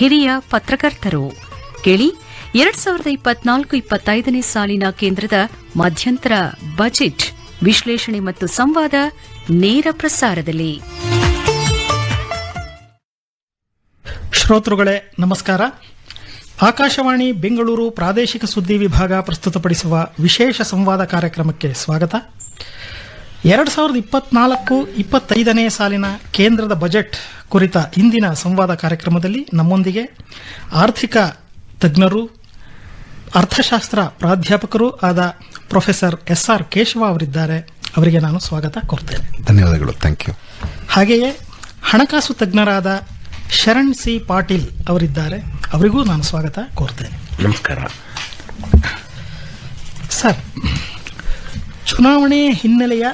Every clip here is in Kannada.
ಹಿರಿಯ ಪತ್ರಕರ್ತರು ಕೇಳಿ ಎರಡ್ ಸಾವಿರದ ಇಪ್ಪತ್ನಾಲ್ಕು ಇಪ್ಪತ್ತೈದನೇ ಸಾಲಿನ ಕೇಂದ್ರದ ಮಧ್ಯಂತರ ಬಜೆಟ್ ವಿಶ್ಲೇಷಣೆ ಮತ್ತು ಸಂವಾದ ನೇರ ಪ್ರಸಾರದಲ್ಲಿ ಶ್ರೋತೃಗಳೇ ನಮಸ್ಕಾರ ಆಕಾಶವಾಣಿ ಬೆಂಗಳೂರು ಪ್ರಾದೇಶಿಕ ಸುದ್ದಿ ವಿಭಾಗ ಪ್ರಸ್ತುತಪಡಿಸುವ ವಿಶೇಷ ಸಂವಾದ ಕಾರ್ಯಕ್ರಮಕ್ಕೆ ಸ್ವಾಗತ ಎರಡು ಸಾವಿರದ ಇಪ್ಪತ್ನಾಲ್ಕು ಇಪ್ಪತ್ತೈದನೇ ಸಾಲಿನ ಕೇಂದ್ರದ ಬಜೆಟ್ ಕುರಿತ ಇಂದಿನ ಸಂವಾದ ಕಾರ್ಯಕ್ರಮದಲ್ಲಿ ನಮ್ಮೊಂದಿಗೆ ಆರ್ಥಿಕ ತಜ್ಞರು ಅರ್ಥಶಾಸ್ತ್ರ ಪ್ರಾಧ್ಯಾಪಕರು ಆದ ಪ್ರೊಫೆಸರ್ ಎಸ್ ಆರ್ ಕೇಶವ ಅವರಿದ್ದಾರೆ ಅವರಿಗೆ ನಾನು ಸ್ವಾಗತ ಕೋರ್ತೇನೆ ಧನ್ಯವಾದಗಳು ಥ್ಯಾಂಕ್ ಯು ಹಾಗೆಯೇ ಹಣಕಾಸು ತಜ್ಞರಾದ ಶರಣ್ ಸಿ ಪಾಟೀಲ್ ಅವರಿದ್ದಾರೆ ಅವರಿಗೂ ನಾನು ಸ್ವಾಗತ ಕೋರ್ತೇನೆ ನಮಸ್ಕಾರ ಸರ್ ಚುನಾವಣೆ ಹಿನ್ನೆಲೆಯ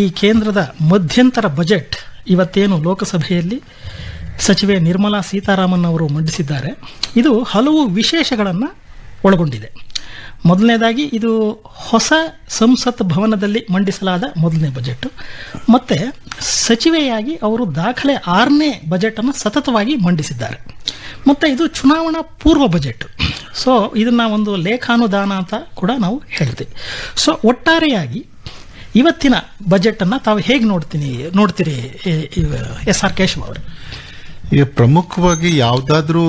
ಈ ಕೇಂದ್ರದ ಮಧ್ಯಂತರ ಬಜೆಟ್ ಇವತ್ತೇನು ಲೋಕಸಭೆಯಲ್ಲಿ ಸಚಿವೆ ನಿರ್ಮಲಾ ಸೀತಾರಾಮನ್ ಅವರು ಮಂಡಿಸಿದ್ದಾರೆ ಇದು ಹಲವು ವಿಶೇಷಗಳನ್ನು ಒಳಗೊಂಡಿದೆ ಮೊದಲನೇದಾಗಿ ಇದು ಹೊಸ ಸಂಸತ್ ಭವನದಲ್ಲಿ ಮಂಡಿಸಲಾದ ಮೊದಲನೇ ಬಜೆಟ್ ಮತ್ತು ಸಚಿವೆಯಾಗಿ ಅವರು ದಾಖಲೆ ಆರನೇ ಬಜೆಟನ್ನು ಸತತವಾಗಿ ಮಂಡಿಸಿದ್ದಾರೆ ಮತ್ತು ಇದು ಚುನಾವಣಾ ಪೂರ್ವ ಬಜೆಟ್ ಸೊ ಇದನ್ನು ಒಂದು ಲೇಖಾನುದಾನ ಅಂತ ಕೂಡ ನಾವು ಹೇಳ್ತೀವಿ ಸೊ ಒಟ್ಟಾರೆಯಾಗಿ ಇವತ್ತಿನ ಬಜೆಟನ್ನು ತಾವು ಹೇಗೆ ನೋಡ್ತೀನಿ ನೋಡ್ತೀರಿ ಎಸ್ ಆರ್ ಕೇಶವ್ ಅವರು ಈಗ ಪ್ರಮುಖವಾಗಿ ಯಾವುದಾದ್ರೂ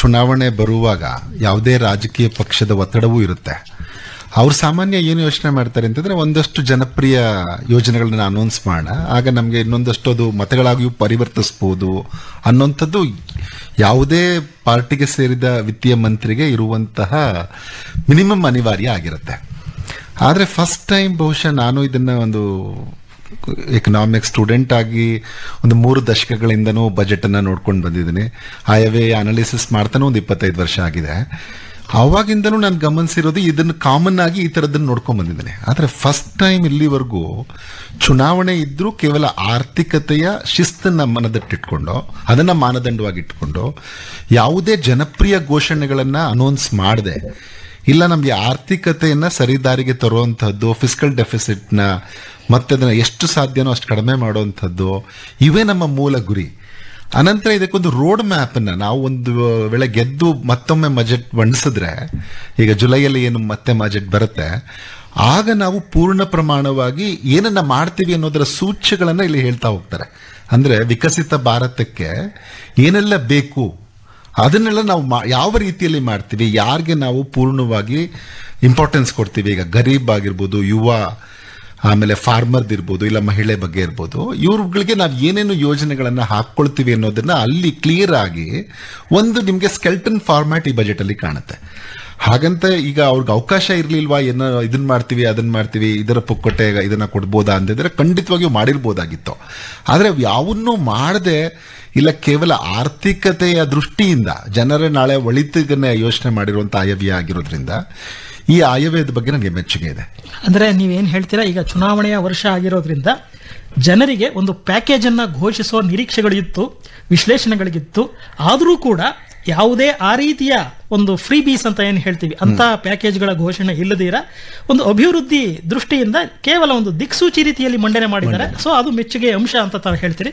ಚುನಾವಣೆ ಬರುವಾಗ ಯಾವುದೇ ರಾಜಕೀಯ ಪಕ್ಷದ ಒತ್ತಡವೂ ಇರುತ್ತೆ ಅವ್ರು ಸಾಮಾನ್ಯ ಏನು ಯೋಚನೆ ಮಾಡ್ತಾರೆ ಅಂತಂದ್ರೆ ಒಂದಷ್ಟು ಜನಪ್ರಿಯ ಯೋಜನೆಗಳನ್ನ ಅನೌನ್ಸ್ ಮಾಡೋಣ ಆಗ ನಮಗೆ ಇನ್ನೊಂದಷ್ಟು ಅದು ಮತಗಳಾಗಿಯೂ ಪರಿವರ್ತಿಸ್ಬೋದು ಅನ್ನೋಂಥದ್ದು ಯಾವುದೇ ಪಾರ್ಟಿಗೆ ಸೇರಿದ ವಿತ್ತೀಯ ಮಂತ್ರಿಗೆ ಇರುವಂತಹ ಮಿನಿಮಮ್ ಅನಿವಾರ್ಯ ಆಗಿರುತ್ತೆ ಆದರೆ ಫಸ್ಟ್ ಟೈಮ್ ಬಹುಶಃ ನಾನು ಇದನ್ನು ಒಂದು ಎಕನಾಮಿಕ್ ಸ್ಟೂಡೆಂಟ್ ಆಗಿ ಒಂದು ಮೂರು ದಶಕಗಳಿಂದನೂ ಬಜೆಟನ್ನು ನೋಡ್ಕೊಂಡು ಬಂದಿದ್ದೀನಿ ಆಯವೇ ಅನಾಲಿಸಿಸ್ ಮಾಡ್ತಾನೆ ಒಂದು ಇಪ್ಪತ್ತೈದು ವರ್ಷ ಆಗಿದೆ ಅವಾಗಿಂದಲೂ ನಾನು ಗಮನಿಸಿರೋದು ಇದನ್ನು ಕಾಮನ್ ಆಗಿ ಈ ಥರದನ್ನು ನೋಡ್ಕೊಂಡು ಬಂದಿದ್ದೀನಿ ಆದರೆ ಫಸ್ಟ್ ಟೈಮ್ ಇಲ್ಲಿವರೆಗೂ ಚುನಾವಣೆ ಇದ್ದರೂ ಕೇವಲ ಆರ್ಥಿಕತೆಯ ಶಿಸ್ತನ್ನು ಮನದಟ್ಟಿಟ್ಕೊಂಡು ಅದನ್ನು ಮಾನದಂಡವಾಗಿ ಇಟ್ಕೊಂಡು ಯಾವುದೇ ಜನಪ್ರಿಯ ಘೋಷಣೆಗಳನ್ನು ಅನೌನ್ಸ್ ಮಾಡದೆ ಇಲ್ಲ ನಮಗೆ ಆರ್ಥಿಕತೆಯನ್ನು ಸರಿದಾರಿಗೆ ತರುವಂಥದ್ದು ಫಿಸಿಕಲ್ ಡೆಫಿಸಿಟ್ನ ಮತ್ತೆ ಅದನ್ನು ಎಷ್ಟು ಸಾಧ್ಯನೋ ಅಷ್ಟು ಕಡಿಮೆ ಮಾಡುವಂಥದ್ದು ಇವೇ ನಮ್ಮ ಮೂಲ ಗುರಿ ಅನಂತರ ಇದಕ್ಕೊಂದು ರೋಡ್ ಮ್ಯಾಪನ್ನು ನಾವು ಒಂದು ವೇಳೆ ಗೆದ್ದು ಮತ್ತೊಮ್ಮೆ ಬಜೆಟ್ ಮಂಡಿಸಿದ್ರೆ ಈಗ ಜುಲೈಯಲ್ಲಿ ಏನು ಮತ್ತೆ ಬಜೆಟ್ ಬರುತ್ತೆ ಆಗ ನಾವು ಪೂರ್ಣ ಪ್ರಮಾಣವಾಗಿ ಏನನ್ನ ಮಾಡ್ತೀವಿ ಅನ್ನೋದರ ಸೂಚ್ಯಗಳನ್ನು ಇಲ್ಲಿ ಹೇಳ್ತಾ ಹೋಗ್ತಾರೆ ಅಂದರೆ ವಿಕಸಿತ ಭಾರತಕ್ಕೆ ಏನೆಲ್ಲ ಬೇಕು ಅದನ್ನೆಲ್ಲ ನಾವು ಯಾವ ರೀತಿಯಲ್ಲಿ ಮಾಡ್ತೀವಿ ಯಾರಿಗೆ ನಾವು ಪೂರ್ಣವಾಗಿ ಇಂಪಾರ್ಟೆನ್ಸ್ ಕೊಡ್ತೀವಿ ಈಗ ಗರೀಬ್ ಆಗಿರ್ಬೋದು ಯುವ ಆಮೇಲೆ ಫಾರ್ಮರ್ದು ಇರ್ಬೋದು ಇಲ್ಲ ಮಹಿಳೆ ಬಗ್ಗೆ ಇರ್ಬೋದು ಇವ್ರಗಳಿಗೆ ನಾವು ಏನೇನು ಯೋಜನೆಗಳನ್ನು ಹಾಕ್ಕೊಳ್ತೀವಿ ಅನ್ನೋದನ್ನ ಅಲ್ಲಿ ಕ್ಲಿಯರ್ ಆಗಿ ಒಂದು ನಿಮಗೆ ಸ್ಕೆಲ್ಟನ್ ಫಾರ್ಮ್ಯಾಟ್ ಈ ಬಜೆಟಲ್ಲಿ ಕಾಣುತ್ತೆ ಹಾಗಂತ ಈಗ ಅವ್ರಿಗೆ ಅವಕಾಶ ಇರ್ಲಿಲ್ವಾ ಏನ ಇದನ್ನ ಮಾಡ್ತೀವಿ ಅದನ್ನ ಮಾಡ್ತೀವಿ ಇದರ ಪುಕ್ಕಟ್ಟೆ ಇದನ್ನ ಕೊಡ್ಬೋದಾ ಅಂತಿದ್ರೆ ಖಂಡಿತವಾಗಿಯೂ ಮಾಡಿರ್ಬೋದಾಗಿತ್ತು ಆದರೆ ಯಾವನ್ನೂ ಮಾಡದೆ ಇಲ್ಲ ಕೇವಲ ಆರ್ಥಿಕತೆಯ ದೃಷ್ಟಿಯಿಂದ ಜನರ ನಾಳೆ ಒಳಿತಿಗನ್ನ ಯೋಚನೆ ಮಾಡಿರುವಂಥ ಆಯವ್ಯ ಆಗಿರೋದ್ರಿಂದ ಈ ಆಯವ್ಯದ ಬಗ್ಗೆ ನನಗೆ ಮೆಚ್ಚುಗೆ ಇದೆ ಅಂದ್ರೆ ನೀವೇನು ಹೇಳ್ತೀರಾ ಈಗ ಚುನಾವಣೆಯ ವರ್ಷ ಆಗಿರೋದ್ರಿಂದ ಜನರಿಗೆ ಒಂದು ಪ್ಯಾಕೇಜ್ ಅನ್ನ ಘೋಷಿಸುವ ನಿರೀಕ್ಷೆಗಳಿತ್ತು ವಿಶ್ಲೇಷಣೆಗಳಿಗಿತ್ತು ಆದರೂ ಕೂಡ ಯಾವುದೇ ಆ ರೀತಿಯ ಒಂದು ಫ್ರೀ ಬೀಸ್ ಅಂತ ಏನು ಹೇಳ್ತೀವಿ ಅಂತ ಪ್ಯಾಕೇಜ್ಗಳ ಘೋಷಣೆ ಇಲ್ಲದಿರ ಒಂದು ಅಭಿವೃದ್ಧಿ ದೃಷ್ಟಿಯಿಂದ ಕೇವಲ ಒಂದು ದಿಕ್ಸೂಚಿ ರೀತಿಯಲ್ಲಿ ಮಂಡನೆ ಮಾಡಿದ್ದಾರೆ ಸೊ ಅದು ಮೆಚ್ಚುಗೆ ಅಂಶ ಅಂತ ತಾವು ಹೇಳ್ತೀರಿ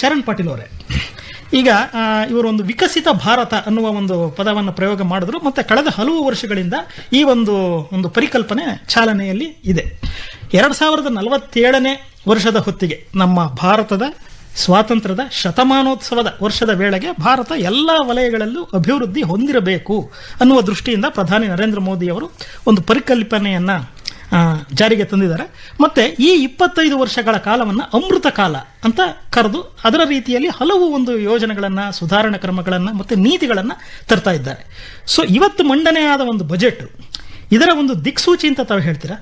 ಶರಣ್ ಪಾಟೀಲ್ ಅವರೇ ಈಗ ಇವರು ಒಂದು ವಿಕಸಿತ ಭಾರತ ಅನ್ನುವ ಒಂದು ಪದವನ್ನು ಪ್ರಯೋಗ ಮಾಡಿದ್ರು ಮತ್ತೆ ಕಳೆದ ಹಲವು ವರ್ಷಗಳಿಂದ ಈ ಒಂದು ಒಂದು ಪರಿಕಲ್ಪನೆ ಚಾಲನೆಯಲ್ಲಿ ಇದೆ ಎರಡ್ ಸಾವಿರದ ನಲವತ್ತೇಳನೇ ವರ್ಷದ ಹೊತ್ತಿಗೆ ನಮ್ಮ ಭಾರತದ ಸ್ವಾತಂತ್ರ್ಯದ ಶತಮಾನೋತ್ಸವದ ವರ್ಷದ ವೇಳೆಗೆ ಭಾರತ ಎಲ್ಲ ವಲಯಗಳಲ್ಲೂ ಅಭಿವೃದ್ಧಿ ಹೊಂದಿರಬೇಕು ಅನ್ನುವ ದೃಷ್ಟಿಯಿಂದ ಪ್ರಧಾನಿ ನರೇಂದ್ರ ಮೋದಿಯವರು ಒಂದು ಪರಿಕಲ್ಪನೆಯನ್ನು ಜಾರಿಗೆ ತಂದಿದ್ದಾರೆ ಮತ್ತು ಈ ಇಪ್ಪತ್ತೈದು ವರ್ಷಗಳ ಕಾಲವನ್ನು ಅಮೃತ ಕಾಲ ಅಂತ ಕರೆದು ಅದರ ರೀತಿಯಲ್ಲಿ ಹಲವು ಒಂದು ಯೋಜನೆಗಳನ್ನು ಸುಧಾರಣಾ ಕ್ರಮಗಳನ್ನು ಮತ್ತು ನೀತಿಗಳನ್ನು ತರ್ತಾ ಇದ್ದಾರೆ ಸೊ ಇವತ್ತು ಮಂಡನೆಯಾದ ಒಂದು ಬಜೆಟ್ ಇದರ ಒಂದು ದಿಕ್ಸೂಚಿ ಅಂತ ತಾವು ಹೇಳ್ತೀರಾ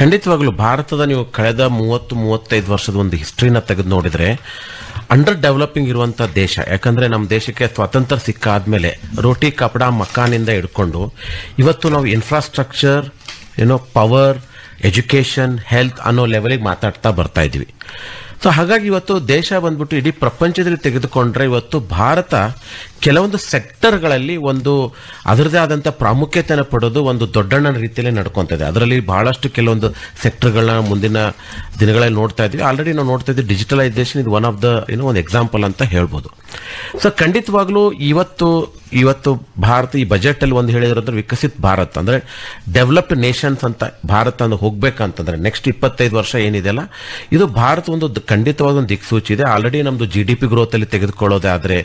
ಖಂಡಿತವಾಗ್ಲೂ ಭಾರತದ ನೀವು ಕಳೆದ ಮೂವತ್ತು ಮೂವತ್ತೈದು ವರ್ಷದ ಒಂದು ಹಿಸ್ಟ್ರಿನ ತೆಗೆದು ನೋಡಿದ್ರೆ ಅಂಡರ್ ಡೆವಲಪಿಂಗ್ ಇರುವಂತಹ ದೇಶ ಯಾಕಂದ್ರೆ ನಮ್ಮ ದೇಶಕ್ಕೆ ಸ್ವಾತಂತ್ರ್ಯ ಸಿಕ್ಕಾದ್ಮೇಲೆ ರೋಟಿ ಕಪಡ ಮಕ್ಕಾನಿಂದ ಹಿಡ್ಕೊಂಡು ಇವತ್ತು ನಾವು ಇನ್ಫ್ರಾಸ್ಟ್ರಕ್ಚರ್ ಏನೋ ಪವರ್ ಎಜುಕೇಶನ್ ಹೆಲ್ತ್ ಅನ್ನೋ ಲೆವೆಲ್ಗೆ ಮಾತಾಡ್ತಾ ಬರ್ತಾ ಇದ್ವಿ ಸೊ ಹಾಗಾಗಿ ಇವತ್ತು ದೇಶ ಬಂದ್ಬಿಟ್ಟು ಇಡೀ ಪ್ರಪಂಚದಲ್ಲಿ ತೆಗೆದುಕೊಂಡ್ರೆ ಇವತ್ತು ಭಾರತ ಕೆಲವೊಂದು ಸೆಕ್ಟರ್ಗಳಲ್ಲಿ ಒಂದು ಅದರದೇ ಆದಂಥ ಪ್ರಾಮುಖ್ಯತೆನ ಪಡೆದು ಒಂದು ದೊಡ್ಡಣ್ಣ ರೀತಿಯಲ್ಲಿ ನಡ್ಕೊತಿದೆ ಅದರಲ್ಲಿ ಬಹಳಷ್ಟು ಕೆಲವೊಂದು ಸೆಕ್ಟರ್ಗಳನ್ನ ಮುಂದಿನ ದಿನಗಳಲ್ಲಿ ನೋಡ್ತಾ ಇದ್ವಿ ಆಲ್ರೆಡಿ ನಾವು ನೋಡ್ತಾ ಇದ್ವಿ ಡಿಜಿಟಲೈಸೇಷನ್ ಇದು ಒನ್ ಆಫ್ ದ ಏನೋ ಒಂದು ಎಕ್ಸಾಂಪಲ್ ಅಂತ ಹೇಳ್ಬೋದು ಸೊ ಖಂಡಿತವಾಗ್ಲೂ ಇವತ್ತು ಇವತ್ತು ಭಾರತ ಈ ಬಜೆಟ್ ಅಲ್ಲಿ ಒಂದು ಹೇಳಿದ್ರೆ ವಿಕಸಿತ ಭಾರತ್ ಅಂದ್ರೆ ಡೆವಲಪ್ಡ್ ನೇಷನ್ಸ್ ಅಂತ ಭಾರತ ಅಂದ್ರೆ ಹೋಗ್ಬೇಕಂತಂದ್ರೆ ನೆಕ್ಸ್ಟ್ ಇಪ್ಪತ್ತೈದು ವರ್ಷ ಏನಿದೆಯಲ್ಲ ಇದು ಭಾರತ ಒಂದು ಖಂಡಿತವಾದ ಒಂದು ದಿಕ್ಸೂಚಿ ಇದೆ ಆಲ್ರೆಡಿ ನಮ್ದು ಜಿ ಡಿ ಪಿ ಗ್ರೋತ್ ಅಲ್ಲಿ ತೆಗೆದುಕೊಳ್ಳೋದಾದ್ರೆ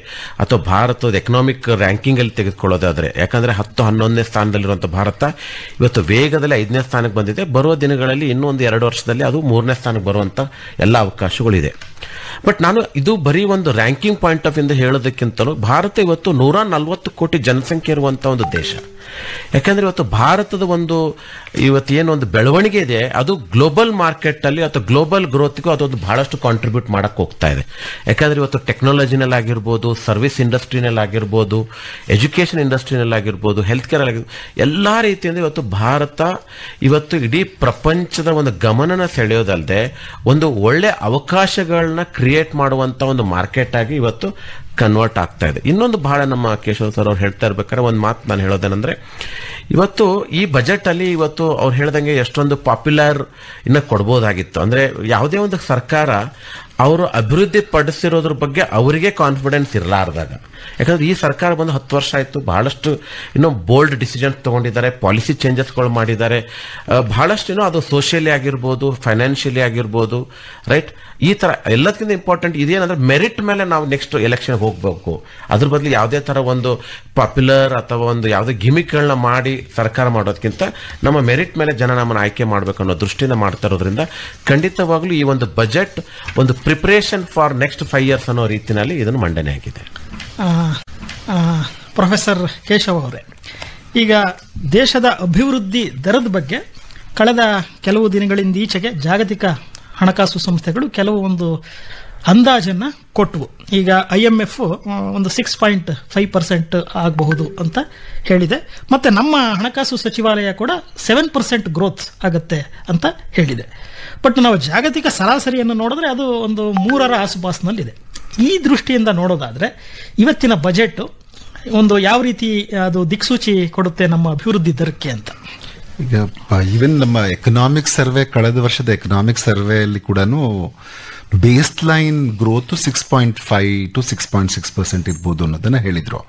ಅಥವಾ ಭಾರತ ಎಕನಾಮಿಕ್ ರ್ಯಾಂಕಿಂಗ್ ಅಲ್ಲಿ ತೆಗೆದುಕೊಳ್ಳೋದಾದ್ರೆ ಯಾಕಂದ್ರೆ ಹತ್ತು ಹನ್ನೊಂದನೇ ಸ್ಥಾನದಲ್ಲಿರುವಂತಹ ಭಾರತ ಇವತ್ತು ವೇಗದಲ್ಲಿ ಐದನೇ ಸ್ಥಾನಕ್ಕೆ ಬಂದಿದೆ ಬರುವ ದಿನಗಳಲ್ಲಿ ಇನ್ನೂ ಒಂದು ಎರಡು ವರ್ಷದಲ್ಲಿ ಅದು ಮೂರನೇ ಸ್ಥಾನಕ್ಕೆ ಬರುವಂತ ಎಲ್ಲ ಅವಕಾಶಗಳಿದೆ ಬಟ್ ನಾನು ಇದು ಬರೀ ಒಂದು ರ್ಯಾಂಕಿಂಗ್ ಪಾಯಿಂಟ್ ಆಫ್ ಇಂದ ಹೇಳೋದಕ್ಕಿಂತಲೂ ಭಾರತ ಇವತ್ತು ನೂರ ನಲ್ವತ್ತು ಕೋಟಿ ಜನಸಂಖ್ಯೆ ಇರುವಂತಹ ಒಂದು ದೇಶ ಯಾಕಂದರೆ ಇವತ್ತು ಭಾರತದ ಒಂದು ಇವತ್ತು ಏನು ಒಂದು ಬೆಳವಣಿಗೆ ಇದೆ ಅದು ಗ್ಲೋಬಲ್ ಮಾರ್ಕೆಟಲ್ಲಿ ಅಥವಾ ಗ್ಲೋಬಲ್ ಗ್ರೋತ್ಗೂ ಅದೊಂದು ಬಹಳಷ್ಟು ಕಾಂಟ್ರಿಬ್ಯೂಟ್ ಮಾಡೋಕ್ಕೆ ಹೋಗ್ತಾ ಇದೆ ಯಾಕಂದರೆ ಇವತ್ತು ಟೆಕ್ನಾಲಜಿನಲ್ಲಿ ಆಗಿರ್ಬೋದು ಸರ್ವಿಸ್ ಇಂಡಸ್ಟ್ರಿನಲ್ಲಿ ಆಗಿರ್ಬೋದು ಎಜುಕೇಷನ್ ಇಂಡಸ್ಟ್ರಿನಲ್ಲಿ ಆಗಿರ್ಬೋದು ಹೆಲ್ತ್ ಕೇರ್ ಆಗಿರ್ಬೋದು ಎಲ್ಲ ರೀತಿಯಿಂದ ಇವತ್ತು ಭಾರತ ಇವತ್ತು ಇಡೀ ಪ್ರಪಂಚದ ಒಂದು ಗಮನನ ಸೆಳೆಯೋದಲ್ಲದೆ ಒಂದು ಒಳ್ಳೆ ಅವಕಾಶಗಳನ್ನ ಕ್ರಿಯೇಟ್ ಮಾಡುವಂಥ ಒಂದು ಮಾರ್ಕೆಟ್ ಆಗಿ ಇವತ್ತು ಕನ್ವರ್ಟ್ ಆಗ್ತಾ ಇದೆ ಇನ್ನೊಂದು ಬಹಳ ನಮ್ಮ ಕೇಶವ ಸರ್ ಅವ್ರು ಹೇಳ್ತಾ ಇರ್ಬೇಕಾದ್ರೆ ಒಂದು ಮಾತು ನಾನು ಹೇಳೋದೇನಂದ್ರೆ ಇವತ್ತು ಈ ಬಜೆಟ್ ಅಲ್ಲಿ ಇವತ್ತು ಅವ್ರು ಹೇಳ್ದಂಗೆ ಎಷ್ಟೊಂದು ಪಾಪ್ಯುಲರ್ ಇನ್ನ ಕೊಡ್ಬೋದಾಗಿತ್ತು ಅಂದ್ರೆ ಯಾವುದೇ ಒಂದು ಸರ್ಕಾರ ಅವರು ಅಭಿವೃದ್ಧಿ ಪಡಿಸಿರೋದ್ರ ಬಗ್ಗೆ ಅವರಿಗೆ ಕಾನ್ಫಿಡೆನ್ಸ್ ಇರಲಾರ್ದಾಗ ಯಾಕಂದ್ರೆ ಈ ಸರ್ಕಾರ ಬಂದು ಹತ್ತು ವರ್ಷ ಆಯಿತು ಬಹಳಷ್ಟು ಇನ್ನೂ ಬೋಲ್ಡ್ ಡಿಸಿಷನ್ಸ್ ತೊಗೊಂಡಿದ್ದಾರೆ ಪಾಲಿಸಿ ಚೇಂಜಸ್ಗಳು ಮಾಡಿದ್ದಾರೆ ಬಹಳಷ್ಟು ಏನೋ ಅದು ಸೋಷಿಯಲಿ ಆಗಿರ್ಬೋದು ಫೈನಾನ್ಷಿಯಲಿ ಆಗಿರ್ಬೋದು ರೈಟ್ ಈ ಥರ ಎಲ್ಲದಕ್ಕಿಂತ ಇಂಪಾರ್ಟೆಂಟ್ ಇದೇನಂದ್ರೆ ಮೆರಿಟ್ ಮೇಲೆ ನಾವು ನೆಕ್ಸ್ಟ್ ಎಲೆಕ್ಷನ್ಗೆ ಹೋಗಬೇಕು ಅದ್ರ ಬದಲು ಯಾವುದೇ ಥರ ಒಂದು ಪಾಪ್ಯುಲರ್ ಅಥವಾ ಒಂದು ಯಾವುದೇ ಗಿಮಿಕ್ಗಳನ್ನ ಮಾಡಿ ಸರ್ಕಾರ ಮಾಡೋದಕ್ಕಿಂತ ನಮ್ಮ ಮೆರಿಟ್ ಮೇಲೆ ಜನ ನಮ್ಮನ್ನು ಆಯ್ಕೆ ಮಾಡಬೇಕು ಅನ್ನೋ ದೃಷ್ಟಿಯಿಂದ ಮಾಡ್ತಾ ಇರೋದ್ರಿಂದ ಖಂಡಿತವಾಗ್ಲೂ ಈ ಒಂದು ಬಜೆಟ್ ಒಂದು preparation for next five years ಅನ್ನೋ ರೀತಿಯಲ್ಲಿ ಇದನ್ನು ಮಂಡನೆ ಆಗಿದೆ ಪ್ರೊಫೆಸರ್ ಕೇಶವ ಅವರೇ ಈಗ ದೇಶದ ಅಭಿವೃದ್ಧಿ ದರದ ಬಗ್ಗೆ ಕಳೆದ ಕೆಲವು ದಿನಗಳಿಂದೀಚೆಗೆ ಜಾಗತಿಕ ಹಣಕಾಸು ಸಂಸ್ಥೆಗಳು ಕೆಲವು ಒಂದು ಅಂದಾಜನ್ನು ಕೊಟ್ಟವು ಈಗ ಐ ಎಮ್ ಎಫ್ ಒಂದು ಸಿಕ್ಸ್ ಪಾಯಿಂಟ್ ಫೈವ್ ಪರ್ಸೆಂಟ್ ಆಗಬಹುದು ಅಂತ ಹೇಳಿದೆ ಮತ್ತು ನಮ್ಮ ಹಣಕಾಸು ಸಚಿವಾಲಯ ಕೂಡ ಸೆವೆನ್ ಪರ್ಸೆಂಟ್ ಗ್ರೋತ್ ಆಗುತ್ತೆ ಅಂತ ಹೇಳಿದೆ ಬಟ್ ನಾವು ಜಾಗತಿಕ ಸರಾಸರಿಯನ್ನು ನೋಡಿದ್ರೆ ಅದು ಒಂದು ಮೂರರ ಆಸುಪಾಸಿನಲ್ಲಿದೆ ಈ ದೃಷ್ಟಿಯಿಂದ ನೋಡೋದಾದರೆ ಇವತ್ತಿನ ಬಜೆಟ್ ಒಂದು ಯಾವ ರೀತಿ ಅದು ದಿಕ್ಸೂಚಿ ಕೊಡುತ್ತೆ ನಮ್ಮ ಅಭಿವೃದ್ಧಿ ದರಕ್ಕೆ ಅಂತ ಈಗ ಈವನ್ ನಮ್ಮ ಎಕನಾಮಿಕ್ ಸರ್ವೆ ಕಳೆದ ವರ್ಷದ ಎಕನಾಮಿಕ್ ಅಲ್ಲಿ ಕೂಡ baseline growth six point five to six point six percent ಇರ್ಬೋದು ಅನ್ನೋದನ್ನ ಹೇಳಿದ್ರು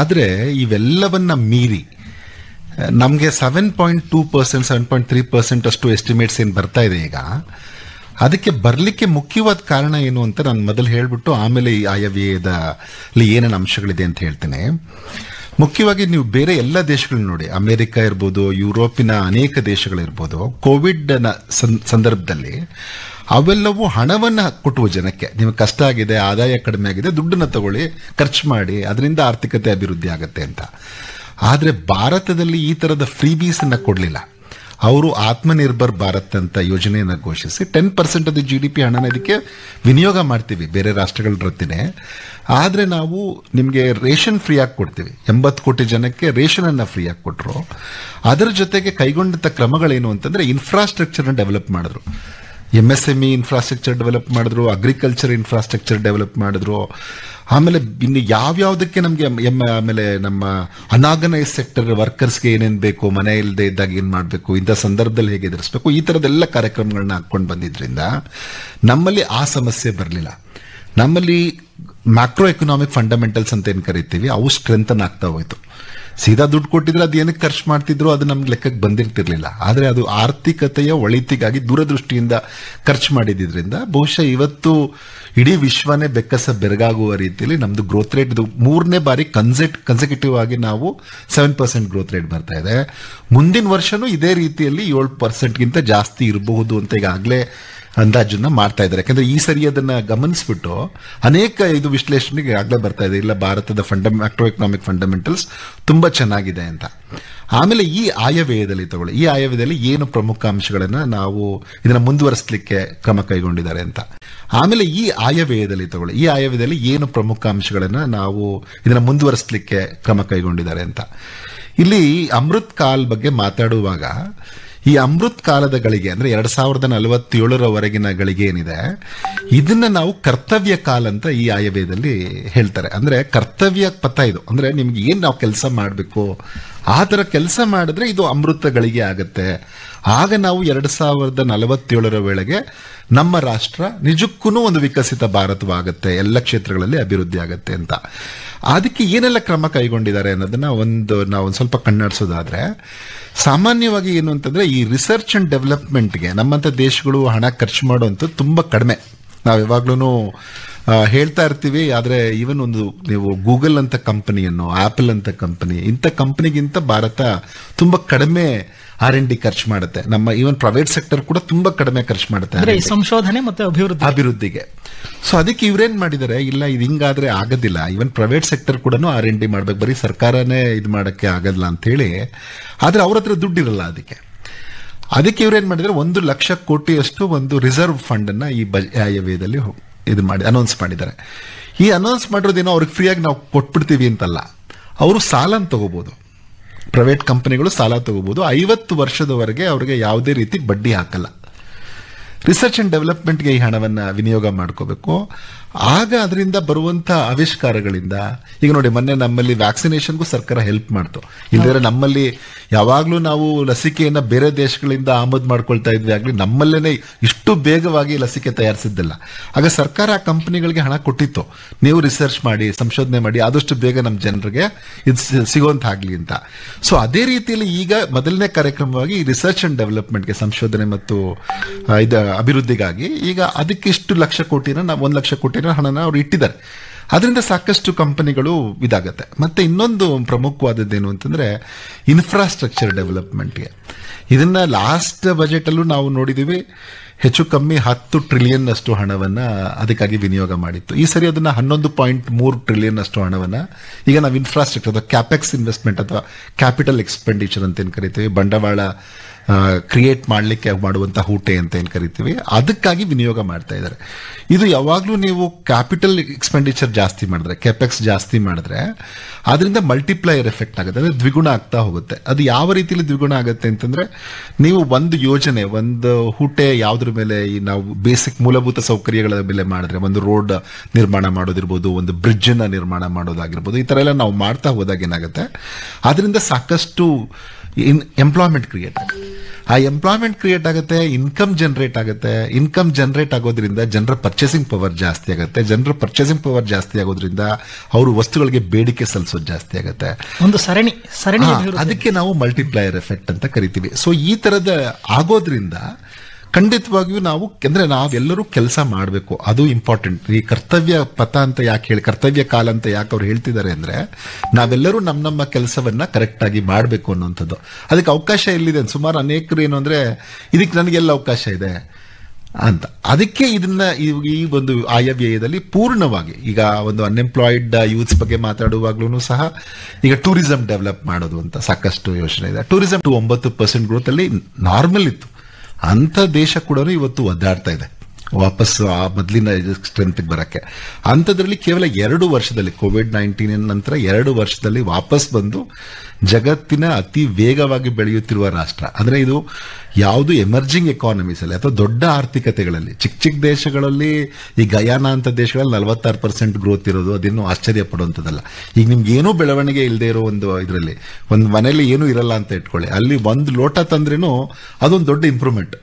ಆದರೆ ಇವೆಲ್ಲವನ್ನ ಮೀರಿ ನಮಗೆ seven point two percent seven point three percent ಅಷ್ಟು ಎಸ್ಟಿಮೇಟ್ಸ್ ಏನು ಬರ್ತಾ ಇದೆ ಈಗ ಅದಕ್ಕೆ ಬರಲಿಕ್ಕೆ ಮುಖ್ಯವಾದ ಕಾರಣ ಏನು ಅಂತ ನಾನು ಮೊದಲು ಹೇಳಿಬಿಟ್ಟು ಆಮೇಲೆ ಈ ಆಯವ್ಯಯದಲ್ಲಿ ಏನೇನು ಅಂಶಗಳಿದೆ ಅಂತ ಹೇಳ್ತೇನೆ ಮುಖ್ಯವಾಗಿ ನೀವು ಬೇರೆ ಎಲ್ಲ ದೇಶಗಳನ್ನ ನೋಡಿ ಅಮೆರಿಕ ಇರ್ಬೋದು ಯುರೋಪಿನ ಅನೇಕ ದೇಶಗಳಿರ್ಬೋದು ಕೋವಿಡ್ನ ಸಂದರ್ಭದಲ್ಲಿ ಅವೆಲ್ಲವೂ ಹಣವನ್ನು ಕೊಟ್ಟುವ ಜನಕ್ಕೆ ನಿಮಗೆ ಕಷ್ಟ ಆಗಿದೆ ಆದಾಯ ಕಡಿಮೆ ಆಗಿದೆ ದುಡ್ಡನ್ನು ತಗೊಳ್ಳಿ ಖರ್ಚು ಮಾಡಿ ಅದರಿಂದ ಆರ್ಥಿಕತೆ ಅಭಿವೃದ್ಧಿ ಆಗುತ್ತೆ ಅಂತ ಆದರೆ ಭಾರತದಲ್ಲಿ ಈ ಥರದ ಫ್ರೀ ಬೀಸನ್ನು ಕೊಡಲಿಲ್ಲ ಅವರು ಆತ್ಮನಿರ್ಭರ್ ಭಾರತ್ ಅಂತ ಯೋಜನೆಯನ್ನು ಘೋಷಿಸಿ ಟೆನ್ ಪರ್ಸೆಂಟ್ ಅದು ಜಿ ಡಿ ಪಿ ಹಣನ ಇದಕ್ಕೆ ವಿನಿಯೋಗ ಮಾಡ್ತೀವಿ ಬೇರೆ ರಾಷ್ಟ್ರಗಳ ರೊತ್ತಿನೇ ಆದರೆ ನಾವು ನಿಮಗೆ ರೇಷನ್ ಫ್ರೀ ಆಗಿ ಕೊಡ್ತೀವಿ ಎಂಬತ್ತು ಕೋಟಿ ಜನಕ್ಕೆ ರೇಷನನ್ನು ಫ್ರೀ ಆಗಿ ಕೊಟ್ಟರು ಅದರ ಜೊತೆಗೆ ಕೈಗೊಂಡಂಥ ಕ್ರಮಗಳೇನು ಅಂತಂದರೆ ಇನ್ಫ್ರಾಸ್ಟ್ರಕ್ಚರ್ನ ಡೆವಲಪ್ ಮಾಡಿದ್ರು M S M infrastructure develop ಮಾಡಿದ್ರು ಅಗ್ರಿಕಲ್ಚರ್ ಇನ್ಫ್ರಾಸ್ಟ್ರಕ್ಚರ್ ಡೆವಲಪ್ ಮಾಡಿದ್ರು ಆಮೇಲೆ ಇನ್ನು ಯಾವ್ಯಾವುದಕ್ಕೆ ನಮಗೆ ಎಮ್ ಆಮೇಲೆ ನಮ್ಮ ಅನಾಗನೈಸ್ ಸೆಕ್ಟರ್ ವರ್ಕರ್ಸ್ಗೆ ಏನೇನು ಬೇಕು ಮನೆ ಇಲ್ಲದೆ ಇದ್ದಾಗ ಏನು ಮಾಡಬೇಕು ಇಂಥ ಸಂದರ್ಭದಲ್ಲಿ ಹೇಗೆ ಎದುರಿಸ್ಬೇಕು ಈ ಥರದ್ದೆಲ್ಲ ಕಾರ್ಯಕ್ರಮಗಳನ್ನ ಹಾಕ್ಕೊಂಡು ಬಂದಿದ್ದರಿಂದ ನಮ್ಮಲ್ಲಿ ಆ ಸಮಸ್ಯೆ ಬರಲಿಲ್ಲ ನಮ್ಮಲ್ಲಿ ಮ್ಯಾಕ್ರೋ ಎಕನಾಮಿಕ್ ಫಂಡಮೆಂಟಲ್ಸ್ ಅಂತ ಏನು ಕರಿತೀವಿ ಅವು ಸ್ಟ್ರೆಂಥನ್ ಆಗ್ತಾ ಹೋಯಿತು ಸೀದಾ ದುಡ್ಡು ಕೊಟ್ಟಿದ್ರೆ ಅದು ಏನಕ್ಕೆ ಖರ್ಚು ಮಾಡ್ತಿದ್ರು ಅದು ನಮ್ಗೆ ಲೆಕ್ಕಕ್ಕೆ ಬಂದಿರ್ತಿರ್ಲಿಲ್ಲ ಆದರೆ ಅದು ಆರ್ಥಿಕತೆಯ ಒಳಿತಿಗಾಗಿ ದೂರದೃಷ್ಟಿಯಿಂದ ಖರ್ಚು ಮಾಡಿದ್ದರಿಂದ ಬಹುಶಃ ಇವತ್ತು ಇಡೀ ವಿಶ್ವನೇ ಬೆಕ್ಕಸ ಬೆರಗಾಗುವ ರೀತಿಯಲ್ಲಿ ನಮ್ಮದು ಗ್ರೋತ್ ರೇಟ್ ಮೂರನೇ ಬಾರಿ ಕನ್ಸೆಟ್ ಕನ್ಸೆಕ್ಯೂಟಿವ್ ಆಗಿ ನಾವು ಸೆವೆನ್ ಪರ್ಸೆಂಟ್ ಗ್ರೋತ್ ರೇಟ್ ಬರ್ತಾ ಇದೆ ಮುಂದಿನ ವರ್ಷವೂ ಇದೇ ರೀತಿಯಲ್ಲಿ ಏಳು ಪರ್ಸೆಂಟ್ಗಿಂತ ಜಾಸ್ತಿ ಇರಬಹುದು ಅಂತ ಈಗಾಗಲೇ ಅಂದಾಜನ್ನ ಮಾಡ್ತಾ ಇದ್ದಾರೆ ಯಾಕಂದ್ರೆ ಈ ಸರಿ ಅದನ್ನ ಗಮನಿಸ್ಬಿಟ್ಟು ಅನೇಕ ಇದು ವಿಶ್ಲೇಷಣೆಗೆ ಆಗ್ಲೇ ಬರ್ತಾ ಇದೆ ಇಲ್ಲ ಭಾರತದ ಫಂಡ ಮ್ಯಾಕ್ರೋ ಎಕನಾಮಿಕ್ ಫಂಡಮೆಂಟಲ್ಸ್ ತುಂಬಾ ಚೆನ್ನಾಗಿದೆ ಅಂತ ಆಮೇಲೆ ಈ ಆಯವ್ಯಯದಲ್ಲಿ ತಗೊಳ್ಳಿ ಈ ಆಯವ್ಯದಲ್ಲಿ ಏನು ಪ್ರಮುಖ ಅಂಶಗಳನ್ನ ನಾವು ಇದನ್ನ ಮುಂದುವರಿಸಲಿಕ್ಕೆ ಕ್ರಮ ಕೈಗೊಂಡಿದ್ದಾರೆ ಅಂತ ಆಮೇಲೆ ಈ ಆಯವ್ಯಯದಲ್ಲಿ ತಗೊಳ್ಳಿ ಈ ಆಯವ್ಯದಲ್ಲಿ ಏನು ಪ್ರಮುಖ ಅಂಶಗಳನ್ನ ನಾವು ಇದನ್ನ ಮುಂದುವರಿಸಲಿಕ್ಕೆ ಕ್ರಮ ಕೈಗೊಂಡಿದ್ದಾರೆ ಅಂತ ಇಲ್ಲಿ ಅಮೃತ್ ಕಾಲ್ ಬಗ್ಗೆ ಮಾತಾಡುವಾಗ ಈ ಅಮೃತ್ ಕಾಲದ ಗಳಿಗೆ ಅಂದರೆ ಎರಡು ಸಾವಿರದ ನಲವತ್ತೇಳರವರೆಗಿನ ಗಳಿಗೆ ಏನಿದೆ ಇದನ್ನ ನಾವು ಕರ್ತವ್ಯ ಕಾಲ ಅಂತ ಈ ಆಯವ್ಯದಲ್ಲಿ ಹೇಳ್ತಾರೆ ಅಂದರೆ ಕರ್ತವ್ಯ ಪಥ ಇದು ಅಂದರೆ ನಿಮ್ಗೆ ಏನು ನಾವು ಕೆಲಸ ಮಾಡಬೇಕು ಆ ಥರ ಕೆಲಸ ಮಾಡಿದ್ರೆ ಇದು ಅಮೃತ ಗಳಿಗೆ ಆಗುತ್ತೆ ಆಗ ನಾವು ಎರಡು ಸಾವಿರದ ನಲವತ್ತೇಳರ ವೇಳೆಗೆ ನಮ್ಮ ರಾಷ್ಟ್ರ ನಿಜಕ್ಕೂ ಒಂದು ವಿಕಸಿತ ಭಾರತವಾಗುತ್ತೆ ಎಲ್ಲ ಕ್ಷೇತ್ರಗಳಲ್ಲಿ ಅಭಿವೃದ್ಧಿ ಆಗುತ್ತೆ ಅಂತ ಅದಕ್ಕೆ ಏನೆಲ್ಲ ಕ್ರಮ ಕೈಗೊಂಡಿದ್ದಾರೆ ಅನ್ನೋದನ್ನ ಒಂದು ನಾವು ಒಂದು ಸ್ವಲ್ಪ ಕಣ್ಣಾಡಿಸೋದಾದ್ರೆ ಸಾಮಾನ್ಯವಾಗಿ ಏನು ಅಂತಂದರೆ ಈ ರಿಸರ್ಚ್ ಅಂಡ್ ಡೆವಲಪ್ಮೆಂಟ್ಗೆ ನಮ್ಮಂಥ ದೇಶಗಳು ಹಣ ಖರ್ಚು ಮಾಡುವಂಥದ್ದು ತುಂಬ ಕಡಿಮೆ ನಾವು ಯಾವಾಗ್ಲೂ ಹೇಳ್ತಾ ಇರ್ತೀವಿ ಆದರೆ ಈವನ್ ಒಂದು ನೀವು ಗೂಗಲ್ ಅಂತ ಕಂಪನಿಯನ್ನು ಆ್ಯಪಲ್ ಅಂತ ಕಂಪನಿ ಇಂಥ ಕಂಪನಿಗಿಂತ ಭಾರತ ತುಂಬ ಕಡಿಮೆ ಆರ್ ಎನ್ ಡಿ ಖರ್ಚು ಮಾಡುತ್ತೆ ನಮ್ಮ ಈವನ್ ಪ್ರೈವೇಟ್ ಸೆಕ್ಟರ್ ಕೂಡ ತುಂಬಾ ಕಡಿಮೆ ಖರ್ಚು ಮಾಡುತ್ತೆ ಸಂಶೋಧನೆ ಮತ್ತೆ ಅಭಿವೃದ್ಧಿ ಅಭಿವೃದ್ಧಿಗೆ ಸೊ ಅದಕ್ಕೆ ಇವ್ರೇನ್ ಮಾಡಿದ್ದಾರೆ ಇಲ್ಲ ಇದು ಹಿಂಗಾದ್ರೆ ಆಗೋದಿಲ್ಲ ಈವನ್ ಪ್ರೈವೇಟ್ ಸೆಕ್ಟರ್ ಕೂಡ ಆರ್ ಎನ್ ಡಿ ಮಾಡ್ಬೇಕು ಬರೀ ಸರ್ಕಾರನೇ ಇದು ಮಾಡೋಕ್ಕೆ ಆಗೋದಿಲ್ಲ ಅಂತ ಹೇಳಿ ಆದ್ರೆ ಅವ್ರ ಹತ್ರ ದುಡ್ಡಿರಲ್ಲ ಅದಕ್ಕೆ ಅದಕ್ಕೆ ಇವ್ರೇನ್ ಮಾಡಿದರೆ ಒಂದು ಲಕ್ಷ ಕೋಟಿಯಷ್ಟು ಒಂದು ರಿಸರ್ವ್ ಫಂಡ್ ಅನ್ನ ಈ ಹೋಗಿ ಇದು ಮಾಡಿ ಅನೌನ್ಸ್ ಮಾಡಿದ್ದಾರೆ ಈ ಅನೌನ್ಸ್ ಮಾಡಿರೋದೇನೋ ಅವ್ರಿಗೆ ಫ್ರೀಯಾಗಿ ನಾವು ಕೊಟ್ಬಿಡ್ತೀವಿ ಅಂತಲ್ಲ ಅವರು ಸಾಲನ ತಗೋಬಹುದು ಪ್ರೈವೇಟ್ ಕಂಪನಿಗಳು ಸಾಲ ತಗೋಬಹುದು ಐವತ್ತು ವರ್ಷದವರೆಗೆ ಅವರಿಗೆ ಯಾವುದೇ ರೀತಿ ಬಡ್ಡಿ ಹಾಕಲ್ಲ ರಿಸರ್ಚ್ ಅಂಡ್ ಡೆವಲಪ್ಮೆಂಟ್ಗೆ ಈ ಹಣವನ್ನು ವಿನಿಯೋಗ ಮಾಡ್ಕೋಬೇಕು ಆಗ ಅದರಿಂದ ಬರುವಂತ ಆವಿಷ್ಕಾರಗಳಿಂದ ಈಗ ನೋಡಿ ಮೊನ್ನೆ ನಮ್ಮಲ್ಲಿ ವ್ಯಾಕ್ಸಿನೇಷನ್ಗೂ ಸರ್ಕಾರ ಹೆಲ್ಪ್ ಮಾಡ್ತು ಇಲ್ಲದ್ರೆ ನಮ್ಮಲ್ಲಿ ಯಾವಾಗಲೂ ನಾವು ಲಸಿಕೆಯನ್ನು ಬೇರೆ ದೇಶಗಳಿಂದ ಆಮದು ಮಾಡ್ಕೊಳ್ತಾ ಇದ್ವಿ ಆಗಲಿ ನಮ್ಮಲ್ಲೇನೆ ಇಷ್ಟು ಬೇಗವಾಗಿ ಲಸಿಕೆ ತಯಾರಿಸಿದ್ದಿಲ್ಲ ಆಗ ಸರ್ಕಾರ ಆ ಕಂಪನಿಗಳಿಗೆ ಹಣ ಕೊಟ್ಟಿತ್ತು ನೀವು ರಿಸರ್ಚ್ ಮಾಡಿ ಸಂಶೋಧನೆ ಮಾಡಿ ಆದಷ್ಟು ಬೇಗ ನಮ್ಮ ಜನರಿಗೆ ಇದು ಆಗ್ಲಿ ಅಂತ ಸೊ ಅದೇ ರೀತಿಯಲ್ಲಿ ಈಗ ಮೊದಲನೇ ಕಾರ್ಯಕ್ರಮವಾಗಿ ರಿಸರ್ಚ್ ಅಂಡ್ ಡೆವಲಪ್ಮೆಂಟ್ಗೆ ಸಂಶೋಧನೆ ಮತ್ತು ಇದು ಅಭಿವೃದ್ಧಿಗಾಗಿ ಈಗ ಅದಕ್ಕೆ ಇಷ್ಟು ಲಕ್ಷ ಕೋಟಿನ ನಾವು ಒಂದು ಲಕ್ಷ ಕೋಟಿ ರೂಪಾಯಿನ ಹಣನ ಅವ್ರು ಇಟ್ಟಿದ್ದಾರೆ ಅದರಿಂದ ಸಾಕಷ್ಟು ಕಂಪನಿಗಳು ಇದಾಗುತ್ತೆ ಮತ್ತೆ ಇನ್ನೊಂದು ಪ್ರಮುಖವಾದದ್ದೇನು ಅಂತಂದ್ರೆ ಇನ್ಫ್ರಾಸ್ಟ್ರಕ್ಚರ್ ಡೆವಲಪ್ಮೆಂಟ್ಗೆ ಇದನ್ನ ಲಾಸ್ಟ್ ಬಜೆಟಲ್ಲೂ ನಾವು ನೋಡಿದ್ದೀವಿ ಹೆಚ್ಚು ಕಮ್ಮಿ ಹತ್ತು ಟ್ರಿಲಿಯನ್ ಅಷ್ಟು ಹಣವನ್ನು ಅದಕ್ಕಾಗಿ ವಿನಿಯೋಗ ಮಾಡಿತ್ತು ಈ ಸರಿ ಅದನ್ನ ಹನ್ನೊಂದು ಪಾಯಿಂಟ್ ಮೂರು ಟ್ರಿಲಿಯನ್ ಅಷ್ಟು ಹಣವನ್ನು ಈಗ ನಾವು ಇನ್ಫ್ರಾಸ್ಟ್ರಕ್ಚರ್ ಅಥವಾ ಕ್ಯಾಪೆಕ್ಸ್ ಇನ್ವೆಸ್ಟ್ಮೆಂಟ್ ಅಥವಾ ಕ್ಯಾಪಿಟಲ್ ಎಕ್ಸ್ಪೆಂಡಿಚರ್ ಅಂತ ಏನು ಕರಿತೀವಿ ಬಂಡವಾಳ ಕ್ರಿಯೇಟ್ ಮಾಡಲಿಕ್ಕೆ ಮಾಡುವಂಥ ಹೂಟೆ ಅಂತ ಏನು ಕರಿತೀವಿ ಅದಕ್ಕಾಗಿ ವಿನಿಯೋಗ ಮಾಡ್ತಾ ಇದ್ದಾರೆ ಇದು ಯಾವಾಗಲೂ ನೀವು ಕ್ಯಾಪಿಟಲ್ ಎಕ್ಸ್ಪೆಂಡಿಚರ್ ಜಾಸ್ತಿ ಮಾಡಿದ್ರೆ ಕೆಪೆಕ್ಸ್ ಜಾಸ್ತಿ ಮಾಡಿದ್ರೆ ಅದರಿಂದ ಮಲ್ಟಿಪ್ಲೈಯರ್ ಎಫೆಕ್ಟ್ ಆಗುತ್ತೆ ಅಂದರೆ ದ್ವಿಗುಣ ಆಗ್ತಾ ಹೋಗುತ್ತೆ ಅದು ಯಾವ ರೀತಿಯಲ್ಲಿ ದ್ವಿಗುಣ ಆಗುತ್ತೆ ಅಂತಂದರೆ ನೀವು ಒಂದು ಯೋಜನೆ ಒಂದು ಹೂಟೆ ಯಾವುದ್ರ ಮೇಲೆ ಈ ನಾವು ಬೇಸಿಕ್ ಮೂಲಭೂತ ಸೌಕರ್ಯಗಳ ಮೇಲೆ ಮಾಡಿದ್ರೆ ಒಂದು ರೋಡ್ ನಿರ್ಮಾಣ ಮಾಡೋದಿರ್ಬೋದು ಒಂದು ಬ್ರಿಡ್ಜನ್ನು ನಿರ್ಮಾಣ ಮಾಡೋದಾಗಿರ್ಬೋದು ಈ ಥರ ಎಲ್ಲ ನಾವು ಮಾಡ್ತಾ ಹೋದಾಗ ಏನಾಗುತ್ತೆ ಅದರಿಂದ ಸಾಕಷ್ಟು ಇನ್ ಎಂಪ್ಲಾಯ್ಮೆಂಟ್ ಕ್ರಿಯೇಟ್ ಆಗುತ್ತೆ ಆ ಎಂಪ್ಲಾಯ್ಮೆಂಟ್ ಕ್ರಿಯೇಟ್ ಆಗುತ್ತೆ ಇನ್ಕಮ್ ಜನರೇಟ್ ಆಗುತ್ತೆ ಇನ್ಕಮ್ ಜನರೇಟ್ ಆಗೋದ್ರಿಂದ ಜನರ ಪರ್ಚೇಸಿಂಗ್ ಪವರ್ ಜಾಸ್ತಿ ಆಗುತ್ತೆ ಜನರ ಪರ್ಚೇಸಿಂಗ್ ಪವರ್ ಜಾಸ್ತಿ ಆಗೋದ್ರಿಂದ ಅವರು ವಸ್ತುಗಳಿಗೆ ಬೇಡಿಕೆ ಸಲ್ಲಿಸೋದು ಜಾಸ್ತಿ ಆಗುತ್ತೆ ಒಂದು ಸರಣಿ ಸರಣಿ ಅದಕ್ಕೆ ನಾವು ಮಲ್ಟಿಪ್ಲೈಯರ್ ಎಫೆಕ್ಟ್ ಅಂತ ಕರಿತೀವಿ ಸೊ ಈ ತರದ ಆಗೋದ್ರಿಂದ ಖಂಡಿತವಾಗಿಯೂ ನಾವು ಅಂದರೆ ನಾವೆಲ್ಲರೂ ಕೆಲಸ ಮಾಡಬೇಕು ಅದು ಇಂಪಾರ್ಟೆಂಟ್ ಈ ಕರ್ತವ್ಯ ಪಥ ಅಂತ ಯಾಕೆ ಹೇಳಿ ಕರ್ತವ್ಯ ಕಾಲ ಅಂತ ಯಾಕೆ ಅವ್ರು ಹೇಳ್ತಿದ್ದಾರೆ ಅಂದರೆ ನಾವೆಲ್ಲರೂ ನಮ್ಮ ನಮ್ಮ ಕೆಲಸವನ್ನು ಕರೆಕ್ಟಾಗಿ ಮಾಡಬೇಕು ಅನ್ನೋಂಥದ್ದು ಅದಕ್ಕೆ ಅವಕಾಶ ಎಲ್ಲಿದೆ ಸುಮಾರು ಅನೇಕರು ಏನು ಅಂದರೆ ಇದಕ್ಕೆ ನನಗೆಲ್ಲ ಅವಕಾಶ ಇದೆ ಅಂತ ಅದಕ್ಕೆ ಇದನ್ನ ಈ ಒಂದು ಆಯವ್ಯಯದಲ್ಲಿ ಪೂರ್ಣವಾಗಿ ಈಗ ಒಂದು ಅನ್ಎಂಪ್ಲಾಯ್ಡ್ ಯೂತ್ಸ್ ಬಗ್ಗೆ ಮಾತಾಡುವಾಗ್ಲೂ ಸಹ ಈಗ ಟೂರಿಸಂ ಡೆವಲಪ್ ಮಾಡೋದು ಅಂತ ಸಾಕಷ್ಟು ಯೋಚನೆ ಇದೆ ಟೂರಿಸಂ ಒಂಬತ್ತು ಪರ್ಸೆಂಟ್ ಗ್ರೋತ್ ಅಲ್ಲಿ ನಾರ್ಮಲ್ ಇತ್ತು ಅಂತ ದೇಶ ಕೂಡ ಇವತ್ತು ಒದ್ದಾಡ್ತಾ ಇದೆ ವಾಪಸ್ ಆ ಮೊದಲಿನ ಸ್ಟ್ರೆಂತ್ಗೆ ಬರೋಕ್ಕೆ ಅಂಥದ್ರಲ್ಲಿ ಕೇವಲ ಎರಡು ವರ್ಷದಲ್ಲಿ ಕೋವಿಡ್ ನೈನ್ಟೀನ್ ನಂತರ ಎರಡು ವರ್ಷದಲ್ಲಿ ವಾಪಸ್ ಬಂದು ಜಗತ್ತಿನ ಅತಿ ವೇಗವಾಗಿ ಬೆಳೆಯುತ್ತಿರುವ ರಾಷ್ಟ್ರ ಅಂದರೆ ಇದು ಯಾವುದು ಎಮರ್ಜಿಂಗ್ ಅಲ್ಲಿ ಅಥವಾ ದೊಡ್ಡ ಆರ್ಥಿಕತೆಗಳಲ್ಲಿ ಚಿಕ್ಕ ಚಿಕ್ಕ ದೇಶಗಳಲ್ಲಿ ಈ ಗಯಾನ ಅಂತ ದೇಶಗಳಲ್ಲಿ ನಲವತ್ತಾರು ಪರ್ಸೆಂಟ್ ಗ್ರೋತ್ ಇರೋದು ಅದೇನು ಆಶ್ಚರ್ಯ ಪಡುವಂಥದ್ದಲ್ಲ ಈಗ ನಿಮ್ಗೆ ಏನೂ ಬೆಳವಣಿಗೆ ಇಲ್ಲದೆ ಇರೋ ಒಂದು ಇದರಲ್ಲಿ ಒಂದು ಮನೇಲಿ ಏನೂ ಇರಲ್ಲ ಅಂತ ಇಟ್ಕೊಳ್ಳಿ ಅಲ್ಲಿ ಒಂದು ಲೋಟ ತಂದ್ರೇನು ಅದೊಂದು ದೊಡ್ಡ ಇಂಪ್ರೂವ್ಮೆಂಟ್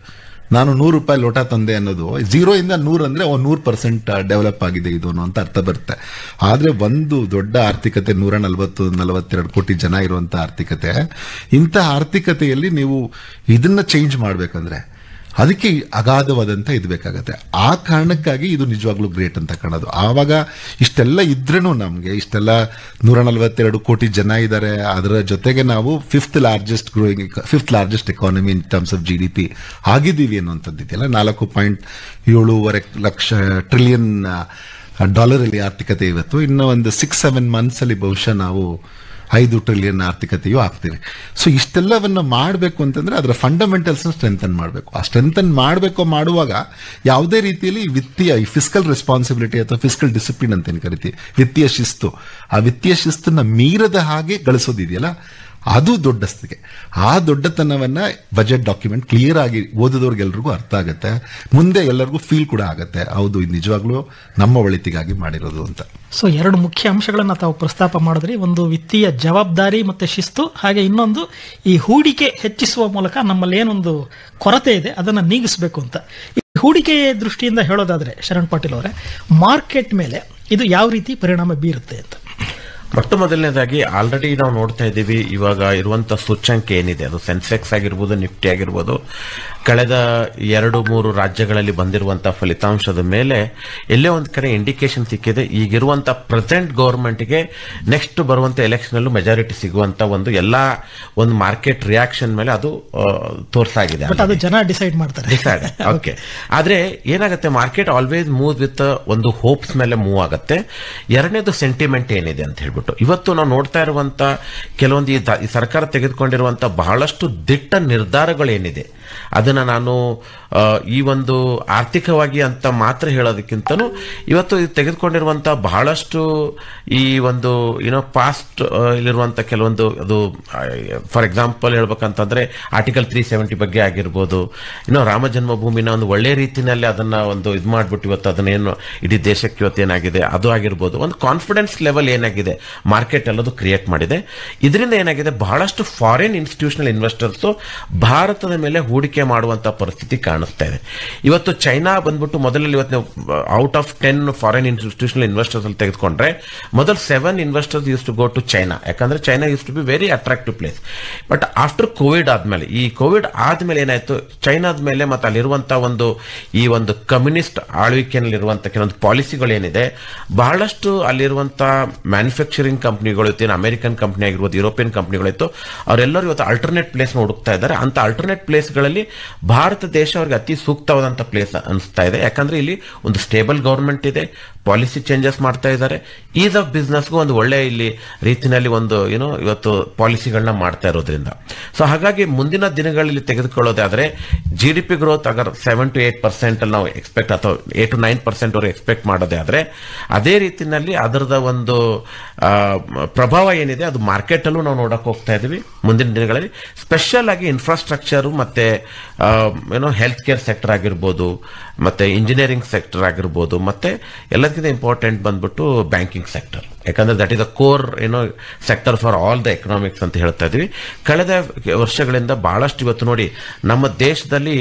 ನಾನು ನೂರು ರೂಪಾಯಿ ಲೋಟ ತಂದೆ ಅನ್ನೋದು ಝೀರೋ ಇಂದ ನೂರು ಅಂದರೆ ನೂರು ಪರ್ಸೆಂಟ್ ಡೆವಲಪ್ ಆಗಿದೆ ಇದು ಅಂತ ಅರ್ಥ ಬರುತ್ತೆ ಆದರೆ ಒಂದು ದೊಡ್ಡ ಆರ್ಥಿಕತೆ ನೂರ ನಲವತ್ತು ನಲವತ್ತೆರಡು ಕೋಟಿ ಜನ ಇರುವಂಥ ಆರ್ಥಿಕತೆ ಇಂಥ ಆರ್ಥಿಕತೆಯಲ್ಲಿ ನೀವು ಇದನ್ನ ಚೇಂಜ್ ಮಾಡಬೇಕಂದ್ರೆ ಅದಕ್ಕೆ ಅಗಾಧವಾದಂಥ ಇದು ಬೇಕಾಗತ್ತೆ ಆ ಕಾರಣಕ್ಕಾಗಿ ಇದು ನಿಜವಾಗ್ಲೂ ಗ್ರೇಟ್ ಅಂತ ಕಾಣೋದು ಆವಾಗ ಇಷ್ಟೆಲ್ಲ ಇದ್ರೂ ನಮಗೆ ಇಷ್ಟೆಲ್ಲ ನೂರ ನಲವತ್ತೆರಡು ಕೋಟಿ ಜನ ಇದ್ದಾರೆ ಅದರ ಜೊತೆಗೆ ನಾವು fifth largest growing fifth largest economy in terms of G D P ಆಗಿದ್ದೀವಿ ಅನ್ನೋಂಥದ್ದು ಇದೆಯಲ್ಲ ನಾಲ್ಕು ಪಾಯಿಂಟ್ ಏಳುವರೆ ಲಕ್ಷ ಟ್ರಿಲಿಯನ್ ಡಾಲರಲ್ಲಿ ಆರ್ಥಿಕತೆ ಇವತ್ತು ಇನ್ನು ಒಂದು ಸಿಕ್ಸ್ ಸೆವೆನ್ ಮಂತ್ಸಲ್ಲಿ ಬಹುಶಃ ನಾವು ಐದು ಟ್ರಿಲಿಯನ್ ಆರ್ಥಿಕತೆಯೂ ಆಗ್ತೀವಿ ಸೊ ಇಷ್ಟೆಲ್ಲವನ್ನು ಮಾಡಬೇಕು ಅಂತಂದರೆ ಅದರ ಫಂಡಮೆಂಟಲ್ಸ್ನ ಸ್ಟ್ರೆಂಥನ್ ಮಾಡಬೇಕು ಆ ಸ್ಟ್ರೆಂಥನ್ ಮಾಡಬೇಕು ಮಾಡುವಾಗ ಯಾವುದೇ ರೀತಿಯಲ್ಲಿ ವಿತ್ತೀಯ ಈ ಫಿಸ್ಕಲ್ ರೆಸ್ಪಾನ್ಸಿಬಿಲಿಟಿ ಅಥವಾ ಫಿಸ್ಕಲ್ ಡಿಸಿಪ್ಲಿನ್ ಅಂತೇನು ಕರಿತೀವಿ ವಿತ್ತೀಯ ಶಿಸ್ತು ಆ ವಿತ್ತೀಯ ಶಿಸ್ತನ್ನು ಮೀರದ ಹಾಗೆ ಗಳಿಸೋದಿದೆಯಲ್ಲ ಅದು ದೊಡ್ಡಸ್ತಿಗೆ ಆ ದೊಡ್ಡತನವನ್ನು ಬಜೆಟ್ ಡಾಕ್ಯುಮೆಂಟ್ ಕ್ಲಿಯರ್ ಆಗಿ ಓದಿದವ್ರಿಗೆಲ್ರಿಗೂ ಅರ್ಥ ಆಗುತ್ತೆ ಮುಂದೆ ಎಲ್ಲರಿಗೂ ಫೀಲ್ ಕೂಡ ಆಗುತ್ತೆ ಹೌದು ಇದು ನಿಜವಾಗ್ಲೂ ನಮ್ಮ ಒಳಿತಿಗಾಗಿ ಮಾಡಿರೋದು ಅಂತ ಸೊ ಎರಡು ಮುಖ್ಯ ಅಂಶಗಳನ್ನು ತಾವು ಪ್ರಸ್ತಾಪ ಮಾಡಿದ್ರಿ ಒಂದು ವಿತ್ತೀಯ ಜವಾಬ್ದಾರಿ ಮತ್ತು ಶಿಸ್ತು ಹಾಗೆ ಇನ್ನೊಂದು ಈ ಹೂಡಿಕೆ ಹೆಚ್ಚಿಸುವ ಮೂಲಕ ನಮ್ಮಲ್ಲಿ ಏನೊಂದು ಕೊರತೆ ಇದೆ ಅದನ್ನು ನೀಗಿಸಬೇಕು ಅಂತ ಹೂಡಿಕೆ ದೃಷ್ಟಿಯಿಂದ ಹೇಳೋದಾದರೆ ಶರಣ್ ಪಾಟೀಲ್ ಅವರೇ ಮಾರ್ಕೆಟ್ ಮೇಲೆ ಇದು ಯಾವ ರೀತಿ ಪರಿಣಾಮ ಬೀರುತ್ತೆ ಅಂತ ಮೊಟ್ಟ ಮೊದಲನೇದಾಗಿ ಆಲ್ರೆಡಿ ನಾವು ನೋಡ್ತಾ ಇದ್ದೀವಿ ಇವಾಗ ಇರುವಂಥ ಸೂಚ್ಯಂಕ ಏನಿದೆ ಅದು ಸೆನ್ಸೆಕ್ಸ್ ಆಗಿರ್ಬೋದು ನಿಫ್ಟಿ ಆಗಿರ್ಬೋದು ಕಳೆದ ಎರಡು ಮೂರು ರಾಜ್ಯಗಳಲ್ಲಿ ಬಂದಿರುವಂತಹ ಫಲಿತಾಂಶದ ಮೇಲೆ ಎಲ್ಲೇ ಒಂದು ಕಡೆ ಇಂಡಿಕೇಶನ್ ಸಿಕ್ಕಿದೆ ಈಗಿರುವಂತಹ ಪ್ರೆಸೆಂಟ್ ಗೌರ್ಮೆಂಟ್ಗೆ ನೆಕ್ಸ್ಟ್ ಎಲೆಕ್ಷನ್ ಅಲ್ಲೂ ಮೆಜಾರಿಟಿ ಸಿಗುವಂತ ಒಂದು ಎಲ್ಲ ಒಂದು ಮಾರ್ಕೆಟ್ ರಿಯಾಕ್ಷನ್ ಮೇಲೆ ಅದು ತೋರ್ಸಾಗಿದೆ ಅದು ಜನ ಡಿಸೈಡ್ ಮಾಡ್ತಾರೆ ಡಿಸೈಡ್ ಓಕೆ ಆದರೆ ಏನಾಗುತ್ತೆ ಮಾರ್ಕೆಟ್ ಆಲ್ವೇಸ್ ಮೂವ್ ವಿತ್ ಒಂದು ಹೋಪ್ಸ್ ಮೇಲೆ ಮೂವ್ ಆಗುತ್ತೆ ಎರಡನೇದು ಸೆಂಟಿಮೆಂಟ್ ಏನಿದೆ ಅಂತ ಹೇಳ್ಬಿಟ್ಟು ಇವತ್ತು ನಾವು ನೋಡ್ತಾ ಇರುವಂಥ ಕೆಲವೊಂದು ಈ ಸರ್ಕಾರ ತೆಗೆದುಕೊಂಡಿರುವಂಥ ಬಹಳಷ್ಟು ದಿಟ್ಟ ನಿರ್ಧಾರಗಳೇನಿದೆ ಅದನ್ನು ನಾನು ಈ ಒಂದು ಆರ್ಥಿಕವಾಗಿ ಅಂತ ಮಾತ್ರ ಹೇಳೋದಕ್ಕಿಂತನೂ ಇವತ್ತು ತೆಗೆದುಕೊಂಡಿರುವಂಥ ಬಹಳಷ್ಟು ಈ ಒಂದು ಏನೋ ಪಾಸ್ಟ್ ಇಲ್ಲಿರುವಂಥ ಕೆಲವೊಂದು ಅದು ಫಾರ್ ಎಕ್ಸಾಂಪಲ್ ಹೇಳ್ಬೇಕಂತಂದ್ರೆ ಆರ್ಟಿಕಲ್ ತ್ರೀ ಸೆವೆಂಟಿ ಬಗ್ಗೆ ಆಗಿರ್ಬೋದು ಇನ್ನೂ ರಾಮ ಜನ್ಮಭೂಮಿನ ಒಂದು ಒಳ್ಳೆಯ ರೀತಿಯಲ್ಲಿ ಅದನ್ನ ಒಂದು ಇದು ಮಾಡ್ಬಿಟ್ಟು ಇವತ್ತು ಅದನ್ನೇನು ಇಡೀ ದೇಶಕ್ಕೆ ಇವತ್ತು ಏನಾಗಿದೆ ಅದು ಆಗಿರ್ಬೋದು ಒಂದು ಕಾನ್ಫಿಡೆನ್ಸ್ ಲೆವೆಲ್ ಏನಾಗಿದೆ ಮಾರ್ಕೆಟ್ ಅಲ್ಲದು ಕ್ರಿಯೇಟ್ ಮಾಡಿದೆ ಇದರಿಂದ ಏನಾಗಿದೆ ಬಹಳಷ್ಟು ಫಾರಿನ್ ಇನ್ಸ್ಟಿಟ್ಯೂಷನಲ್ ಇನ್ವೆಸ್ಟರ್ಸು ಭಾರತದ ಮೇಲೆ ಹೂಡಿಕೆ ಮಾಡುವಂತ ಪರಿಸ್ಥಿತಿ ಕಾಣಿಸ್ತಾ ಇದೆ ಇವತ್ತು ಚೈನಾ ಬಂದ್ಬಿಟ್ಟು ಮೊದಲಲ್ಲಿ ಇವತ್ತು out of ten foreign institutional investors ಅಲ್ಲಿ ತೆಗೆದುಕೊಂಡ್ರೆ ಮೊದಲು seven investors used to go to China ಯಾಕಂದ್ರೆ China used to be very attractive place but after covid ಆದ್ಮೇಲೆ ಈ ಕೋವಿಡ್ ಆದ್ಮೇಲೆ ಏನಾಯ್ತು ಚೈನಾದ ಮೇಲೆ ಮತ್ತೆ ಅಲ್ಲಿರುವಂಥ ಒಂದು ಈ ಒಂದು ಕಮ್ಯುನಿಸ್ಟ್ ಆಳ್ವಿಕೆಯಲ್ಲಿರುವಂಥ ಕೆಲವೊಂದು ಪಾಲಿಸಿಗಳು ಏನಿದೆ ಬಹಳಷ್ಟು ಅಲ್ಲಿರುವಂಥ ಮ್ಯಾನುಫ್ಯಾಕ್ಚರಿಂಗ್ ಕಂಪ್ನಿಗಳು ಇತ್ತು ಅಮೆರಿಕನ್ ಕಂಪ್ನಿ ಆಗಿರ್ಬೋದು ಯುರೋಪಿಯನ್ ಇತ್ತು ಅವರೆಲ್ಲರೂ ಇವತ್ತು ಅಲ್ಟರ್ನೇಟ್ ಪ್ಲೇಸ್ ಹುಡುಕ್ತಾ ಇದ್ದಾರೆ ಅಂತ ಅಲ್ಟರ್ನೇಟ್ ಪ್ಲೇಸ್ಗಳಲ್ಲಿ ಸಂದರ್ಭದಲ್ಲಿ ಭಾರತ ದೇಶ ಅವ್ರಿಗೆ ಅತಿ ಸೂಕ್ತವಾದಂತಹ ಪ್ಲೇಸ್ ಅನಿಸ್ತಾ ಇದೆ ಯಾಕಂದ್ರೆ ಇಲ್ಲಿ ಒಂದು ಸ್ಟೇಬಲ್ ಗೌರ್ಮೆಂಟ್ ಇದೆ ಪಾಲಿಸಿ ಚೇಂಜಸ್ ಮಾಡ್ತಾ ಇದ್ದಾರೆ ಈಸ್ ಆಫ್ ಬಿಸ್ನೆಸ್ಗೂ ಒಂದು ಒಳ್ಳೆ ಇಲ್ಲಿ ರೀತಿಯಲ್ಲಿ ಒಂದು ಏನೋ ಇವತ್ತು ಪಾಲಿಸಿಗಳನ್ನ ಮಾಡ್ತಾ ಇರೋದ್ರಿಂದ ಸೊ ಹಾಗಾಗಿ ಮುಂದಿನ ದಿನಗಳಲ್ಲಿ ತೆಗೆದುಕೊಳ್ಳೋದಾದ್ರೆ ಜಿ ಡಿ ಪಿ ಗ್ರೋತ್ ಅಗರ್ ಸೆವೆನ್ ಟು ಏಟ್ ಪರ್ಸೆಂಟ್ ನಾವು ಎಕ್ಸ್ಪೆಕ್ಟ್ ಅಥವಾ ಏಟ್ ಟು ನೈನ್ ಪರ್ಸೆಂಟ್ ಅವರು ಎಕ್ಸ್ಪೆಕ್ಟ್ ಮಾಡೋದೇ ಆದರೆ ಅದೇ ರೀತಿಯಲ್ಲಿ ಅದರದ ಒಂದು ಪ್ರಭಾವ ಏನಿದೆ ಅದು ಮಾರ್ಕೆಟ್ ಅಲ್ಲೂ ನಾವು ನೋಡಕ್ಕೆ ಹೋಗ್ತಾ ಇದ್ದೀವಿ ಮುಂದಿನ ದಿನಗಳಲ್ಲಿ ಸ್ಪೆಷಲ್ ಆಗಿ ಇನ್ಫ್ರಾಸ್ಟ್ರಕ್ಚರ್ ಮತ್ತೆ ಏನೋ ಹೆಲ್ತ್ ಕೇರ್ ಸೆಕ್ಟರ್ ಆಗಿರ್ಬೋದು ಮತ್ತೆ ಇಂಜಿನಿಯರಿಂಗ್ ಸೆಕ್ಟರ್ ಆಗಿರ್ಬೋದು ಮತ್ತೆ ಎಲ್ಲದಕ್ಕಿಂತ ಇಂಪಾರ್ಟೆಂಟ್ ಬಂದ್ಬಿಟ್ಟು ಬ್ಯಾಂಕಿಂಗ್ ಸೆಕ್ಟರ್ ಯಾಕಂದ್ರೆ ದಟ್ ಈಸ್ ಅ ಕೋರ್ ಏನೋ sector for all the economics ಅಂತ ಹೇಳ್ತಾ ಇದ್ವಿ ಕಳೆದ ವರ್ಷಗಳಿಂದ ಬಹಳಷ್ಟು ಇವತ್ತು ನೋಡಿ ನಮ್ಮ ದೇಶದಲ್ಲಿ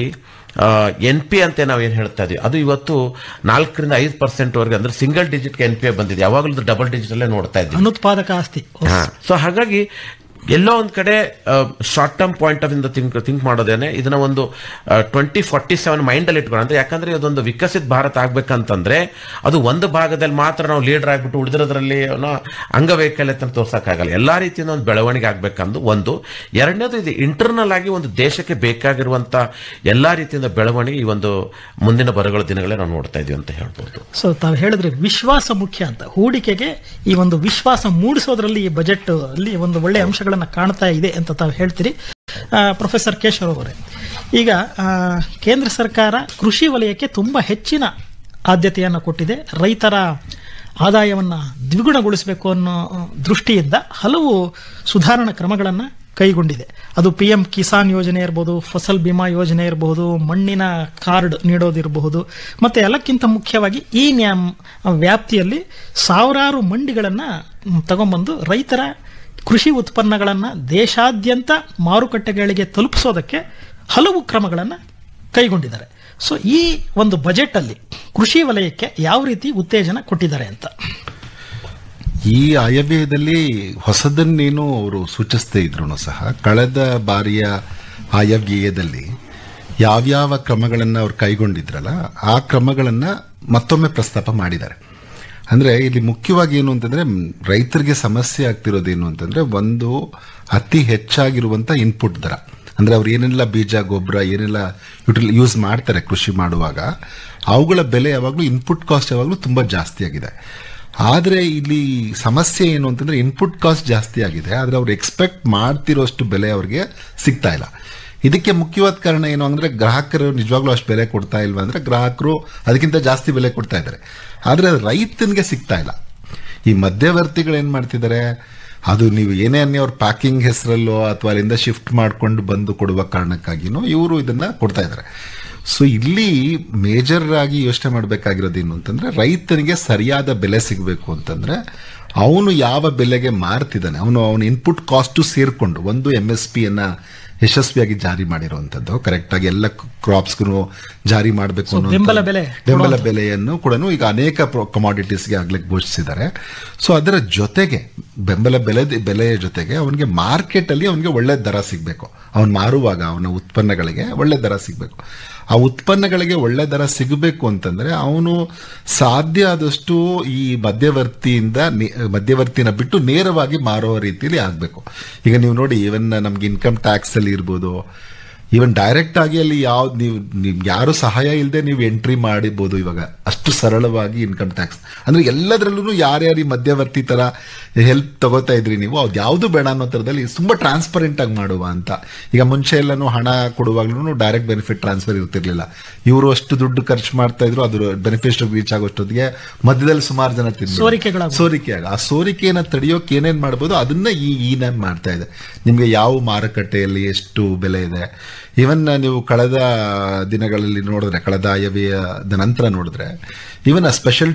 ಎನ್ ಪಿ ಅಂತ ನಾವು ಏನು ಹೇಳ್ತಾ ಇದ್ವಿ ಅದು ಇವತ್ತು ನಾಲ್ಕರಿಂದ ಐದು ಪರ್ಸೆಂಟ್ವರೆಗೆ ಅಂದ್ರೆ ಸಿಂಗಲ್ ಡಿಜಿಟ್ಗೆ ಎನ್ ಪಿ ಎ ಬಂದಿದೆ ಯಾವಾಗಲೂ ಡಬಲ್ ಡಿಜಿಟಲ್ಲೇ ನೋಡ್ತಾ ಇದ್ದೀವಿ ಅನುತ್ಪಾದಕ ಆಸ್ತಿ ಸೊ ಹಾಗಾಗಿ ಎಲ್ಲೋ ಒಂದು ಕಡೆ ಶಾರ್ಟ್ ಟರ್ಮ್ ಪಾಯಿಂಟ್ ಆಫ್ ಇಂದ ಥಿಂಕ್ ಥಿಂಕ್ ಮಾಡೋದೇನೆ ಇದನ್ನ ಒಂದು ಟ್ವೆಂಟಿ ಫಾರ್ಟಿ ಸೆವೆನ್ ಅಲ್ಲಿ ಇಟ್ಕೊಂಡು ಯಾಕಂದ್ರೆ ಇದೊಂದು ವಿಕಸಿತ ಭಾರತ ಆಗ್ಬೇಕಂತಂದ್ರೆ ಅದು ಒಂದು ಭಾಗದಲ್ಲಿ ಮಾತ್ರ ನಾವು ಲೀಡರ್ ಆಗ್ಬಿಟ್ಟು ಉಳಿದಿರೋದ್ರಲ್ಲಿ ಅಂಗವೈಕಲ್ಯತನ ತೋರ್ಸಕ್ಕಾಗಲ್ಲ ಎಲ್ಲಾ ರೀತಿಯಿಂದ ಒಂದು ಬೆಳವಣಿಗೆ ಆಗ್ಬೇಕಂದು ಒಂದು ಎರಡನೇದು ಇದು ಇಂಟರ್ನಲ್ ಆಗಿ ಒಂದು ದೇಶಕ್ಕೆ ಬೇಕಾಗಿರುವಂತ ಎಲ್ಲಾ ರೀತಿಯಿಂದ ಬೆಳವಣಿಗೆ ಈ ಒಂದು ಮುಂದಿನ ಬರಗಳ ದಿನಗಳೇ ನಾವು ನೋಡ್ತಾ ಇದೀವಿ ಅಂತ ಹೇಳ್ಬೋದು ಸೊ ತಾವು ಹೇಳಿದ್ರೆ ವಿಶ್ವಾಸ ಮುಖ್ಯ ಅಂತ ಹೂಡಿಕೆಗೆ ಈ ಒಂದು ವಿಶ್ವಾಸ ಮೂಡಿಸೋದ್ರಲ್ಲಿ ಈ ಬಜೆಟ್ ಅಲ್ಲಿ ಒಂದು ಒಳ್ಳೆ ಅಂಶಗಳ ಕಾಣ್ತಾ ಇದೆ ಅಂತ ತಾವು ಹೇಳ್ತೀರಿ ಪ್ರೊಫೆಸರ್ ಕೇಶವ್ ಅವರೇ ಈಗ ಕೇಂದ್ರ ಸರ್ಕಾರ ಕೃಷಿ ವಲಯಕ್ಕೆ ತುಂಬ ಹೆಚ್ಚಿನ ಆದ್ಯತೆಯನ್ನು ಕೊಟ್ಟಿದೆ ರೈತರ ಆದಾಯವನ್ನು ದ್ವಿಗುಣಗೊಳಿಸಬೇಕು ಅನ್ನೋ ದೃಷ್ಟಿಯಿಂದ ಹಲವು ಸುಧಾರಣಾ ಕ್ರಮಗಳನ್ನು ಕೈಗೊಂಡಿದೆ ಅದು ಪಿ ಎಂ ಕಿಸಾನ್ ಯೋಜನೆ ಇರಬಹುದು ಫಸಲ್ ಬಿಮಾ ಯೋಜನೆ ಇರಬಹುದು ಮಣ್ಣಿನ ಕಾರ್ಡ್ ನೀಡೋದಿರಬಹುದು ಮತ್ತೆ ಎಲ್ಲಕ್ಕಿಂತ ಮುಖ್ಯವಾಗಿ ಈ ನ್ಯಾಮ್ ವ್ಯಾಪ್ತಿಯಲ್ಲಿ ಸಾವಿರಾರು ಮಂಡಿಗಳನ್ನು ತಗೊಂಬಂದು ರೈತರ ಕೃಷಿ ಉತ್ಪನ್ನಗಳನ್ನು ದೇಶಾದ್ಯಂತ ಮಾರುಕಟ್ಟೆಗಳಿಗೆ ತಲುಪಿಸೋದಕ್ಕೆ ಹಲವು ಕ್ರಮಗಳನ್ನು ಕೈಗೊಂಡಿದ್ದಾರೆ ಸೊ ಈ ಒಂದು ಬಜೆಟಲ್ಲಿ ಕೃಷಿ ವಲಯಕ್ಕೆ ಯಾವ ರೀತಿ ಉತ್ತೇಜನ ಕೊಟ್ಟಿದ್ದಾರೆ ಅಂತ ಈ ಆಯವ್ಯಯದಲ್ಲಿ ಹೊಸದನ್ನೇನು ಅವರು ಸೂಚಿಸ್ತೇ ಇದ್ರು ಸಹ ಕಳೆದ ಬಾರಿಯ ಆಯವ್ಯಯದಲ್ಲಿ ಯಾವ್ಯಾವ ಕ್ರಮಗಳನ್ನು ಅವರು ಕೈಗೊಂಡಿದ್ರಲ್ಲ ಆ ಕ್ರಮಗಳನ್ನು ಮತ್ತೊಮ್ಮೆ ಪ್ರಸ್ತಾಪ ಮಾಡಿದ್ದಾರೆ ಅಂದರೆ ಇಲ್ಲಿ ಮುಖ್ಯವಾಗಿ ಏನು ಅಂತಂದರೆ ರೈತರಿಗೆ ಸಮಸ್ಯೆ ಆಗ್ತಿರೋದೇನು ಅಂತಂದರೆ ಒಂದು ಅತಿ ಹೆಚ್ಚಾಗಿರುವಂಥ ಇನ್ಪುಟ್ ದರ ಅಂದರೆ ಅವ್ರು ಏನೆಲ್ಲ ಬೀಜ ಗೊಬ್ಬರ ಏನೆಲ್ಲ ಯುಟಿಲ್ ಯೂಸ್ ಮಾಡ್ತಾರೆ ಕೃಷಿ ಮಾಡುವಾಗ ಅವುಗಳ ಬೆಲೆ ಯಾವಾಗಲೂ ಇನ್ಪುಟ್ ಕಾಸ್ಟ್ ಯಾವಾಗಲೂ ತುಂಬ ಜಾಸ್ತಿ ಆಗಿದೆ ಆದರೆ ಇಲ್ಲಿ ಸಮಸ್ಯೆ ಏನು ಅಂತಂದರೆ ಇನ್ಪುಟ್ ಕಾಸ್ಟ್ ಜಾಸ್ತಿ ಆಗಿದೆ ಆದರೆ ಅವ್ರು ಎಕ್ಸ್ಪೆಕ್ಟ್ ಮಾಡ್ತಿರೋಷ್ಟು ಬೆಲೆ ಅವ್ರಿಗೆ ಸಿಗ್ತಾ ಇಲ್ಲ ಇದಕ್ಕೆ ಮುಖ್ಯವಾದ ಕಾರಣ ಏನು ಅಂದರೆ ಗ್ರಾಹಕರು ನಿಜವಾಗ್ಲೂ ಅಷ್ಟು ಬೆಲೆ ಕೊಡ್ತಾ ಇಲ್ವಾ ಅಂದರೆ ಗ್ರಾಹಕರು ಅದಕ್ಕಿಂತ ಜಾಸ್ತಿ ಬೆಲೆ ಕೊಡ್ತಾ ಇದ್ದಾರೆ ಆದರೆ ರೈತನಿಗೆ ಸಿಗ್ತಾ ಇಲ್ಲ ಈ ಏನು ಮಾಡ್ತಿದ್ದಾರೆ ಅದು ನೀವು ಏನೇ ಅನ್ನಿ ಅವ್ರ ಪ್ಯಾಕಿಂಗ್ ಹೆಸರಲ್ಲೋ ಅಥವಾ ಅಲ್ಲಿಂದ ಶಿಫ್ಟ್ ಮಾಡಿಕೊಂಡು ಬಂದು ಕೊಡುವ ಕಾರಣಕ್ಕಾಗಿನೂ ಇವರು ಇದನ್ನು ಕೊಡ್ತಾ ಇದ್ದಾರೆ ಸೊ ಇಲ್ಲಿ ಮೇಜರ್ ಆಗಿ ಯೋಚನೆ ಮಾಡಬೇಕಾಗಿರೋದು ಏನು ಅಂತಂದರೆ ರೈತನಿಗೆ ಸರಿಯಾದ ಬೆಲೆ ಸಿಗಬೇಕು ಅಂತಂದರೆ ಅವನು ಯಾವ ಬೆಲೆಗೆ ಮಾರ್ತಿದ್ದಾನೆ ಅವನು ಅವನ ಇನ್ಪುಟ್ ಕಾಸ್ಟು ಸೇರಿಕೊಂಡು ಒಂದು ಎಮ್ ಎಸ್ ಪಿಯನ್ನು ಯಶಸ್ವಿಯಾಗಿ ಜಾರಿ ಕರೆಕ್ಟ್ ಆಗಿ ಎಲ್ಲ ಕ್ರಾಪ್ಸ್ಗೂ ಜಾರಿ ಮಾಡಬೇಕು ಅನ್ನೋ ಬೆಂಬಲ ಬೆಲೆ ಬೆಂಬಲ ಬೆಲೆಯನ್ನು ಕೂಡ ಈಗ ಅನೇಕ ಕಮಾಡಿಟೀಸ್ಗೆ ಆಗ್ಲಿಕ್ಕೆ ಘೋಷಿಸಿದ್ದಾರೆ ಸೊ ಅದರ ಜೊತೆಗೆ ಬೆಂಬಲ ಬೆಲೆ ಬೆಲೆಯ ಜೊತೆಗೆ ಅವನಿಗೆ ಅಲ್ಲಿ ಅವನಿಗೆ ಒಳ್ಳೆ ದರ ಸಿಗಬೇಕು ಅವನು ಮಾರುವಾಗ ಅವನ ಉತ್ಪನ್ನಗಳಿಗೆ ಒಳ್ಳೆ ದರ ಸಿಗಬೇಕು ಆ ಉತ್ಪನ್ನಗಳಿಗೆ ಒಳ್ಳೆ ದರ ಸಿಗಬೇಕು ಅಂತಂದ್ರೆ ಅವನು ಸಾಧ್ಯ ಆದಷ್ಟು ಈ ಮಧ್ಯವರ್ತಿಯಿಂದ ಮಧ್ಯವರ್ತಿನ ಬಿಟ್ಟು ನೇರವಾಗಿ ಮಾರೋ ರೀತಿಯಲ್ಲಿ ಆಗಬೇಕು ಈಗ ನೀವು ನೋಡಿ ಇವನ್ ನಮ್ಗೆ ಇನ್ಕಮ್ ಟ್ಯಾಕ್ಸ್ ಅಲ್ಲಿ ಇರ್ಬೋದು ಈವನ್ ಡೈರೆಕ್ಟ್ ಆಗಿ ಅಲ್ಲಿ ಯಾವ ನೀವು ನಿಮ್ಗೆ ಯಾರು ಸಹಾಯ ಇಲ್ಲದೆ ನೀವು ಎಂಟ್ರಿ ಮಾಡಿರ್ಬೋದು ಇವಾಗ ಅಷ್ಟು ಸರಳವಾಗಿ ಇನ್ಕಮ್ ಟ್ಯಾಕ್ಸ್ ಅಂದ್ರೆ ಎಲ್ಲದರಲ್ಲೂ ಯಾರ್ಯಾರು ಈ ಮಧ್ಯವರ್ತಿ ತರ ಹೆಲ್ಪ್ ತಗೋತಾ ಇದ್ರಿ ನೀವು ಅದು ಯಾವುದು ಬೇಡ ಅನ್ನೋ ಥರದಲ್ಲಿ ತುಂಬ ಆಗಿ ಮಾಡುವ ಅಂತ ಈಗ ಮುಂಚೆ ಎಲ್ಲಾನು ಹಣ ಕೊಡುವಾಗ್ಲೂ ಡೈರೆಕ್ಟ್ ಬೆನಿಫಿಟ್ ಟ್ರಾನ್ಸ್ಫರ್ ಇರ್ತಿರ್ಲಿಲ್ಲ ಇವರು ಅಷ್ಟು ದುಡ್ಡು ಖರ್ಚು ಮಾಡ್ತಾ ಇದ್ರು ಅದ್ರ ಬೆನಿಫಿಟ್ ರೀಚ್ ಆಗೋಷ್ಟೊತ್ತಿಗೆ ಮಧ್ಯದಲ್ಲಿ ಸುಮಾರು ಜನ ತಿನ್ನ ಸೋರಿಕೆ ಆಗ ಆ ಸೋರಿಕೆಯನ್ನು ತಡೆಯೋಕೆ ಏನೇನು ಮಾಡ್ಬೋದು ಅದನ್ನ ಈ ಈ ನಾನು ಮಾಡ್ತಾ ಇದೆ ನಿಮಗೆ ಯಾವ ಮಾರುಕಟ್ಟೆಯಲ್ಲಿ ಎಷ್ಟು ಬೆಲೆ ಇದೆ ಇವನ್ನ uh, ನೀವು ಕಳೆದ ದಿನಗಳಲ್ಲಿ ನೋಡಿದ್ರೆ ಕಳೆದ ಆಯವ್ಯದ ನಂತರ ನೋಡಿದ್ರೆ ಇವನ್ ಆ ಸ್ಪೆಷಲ್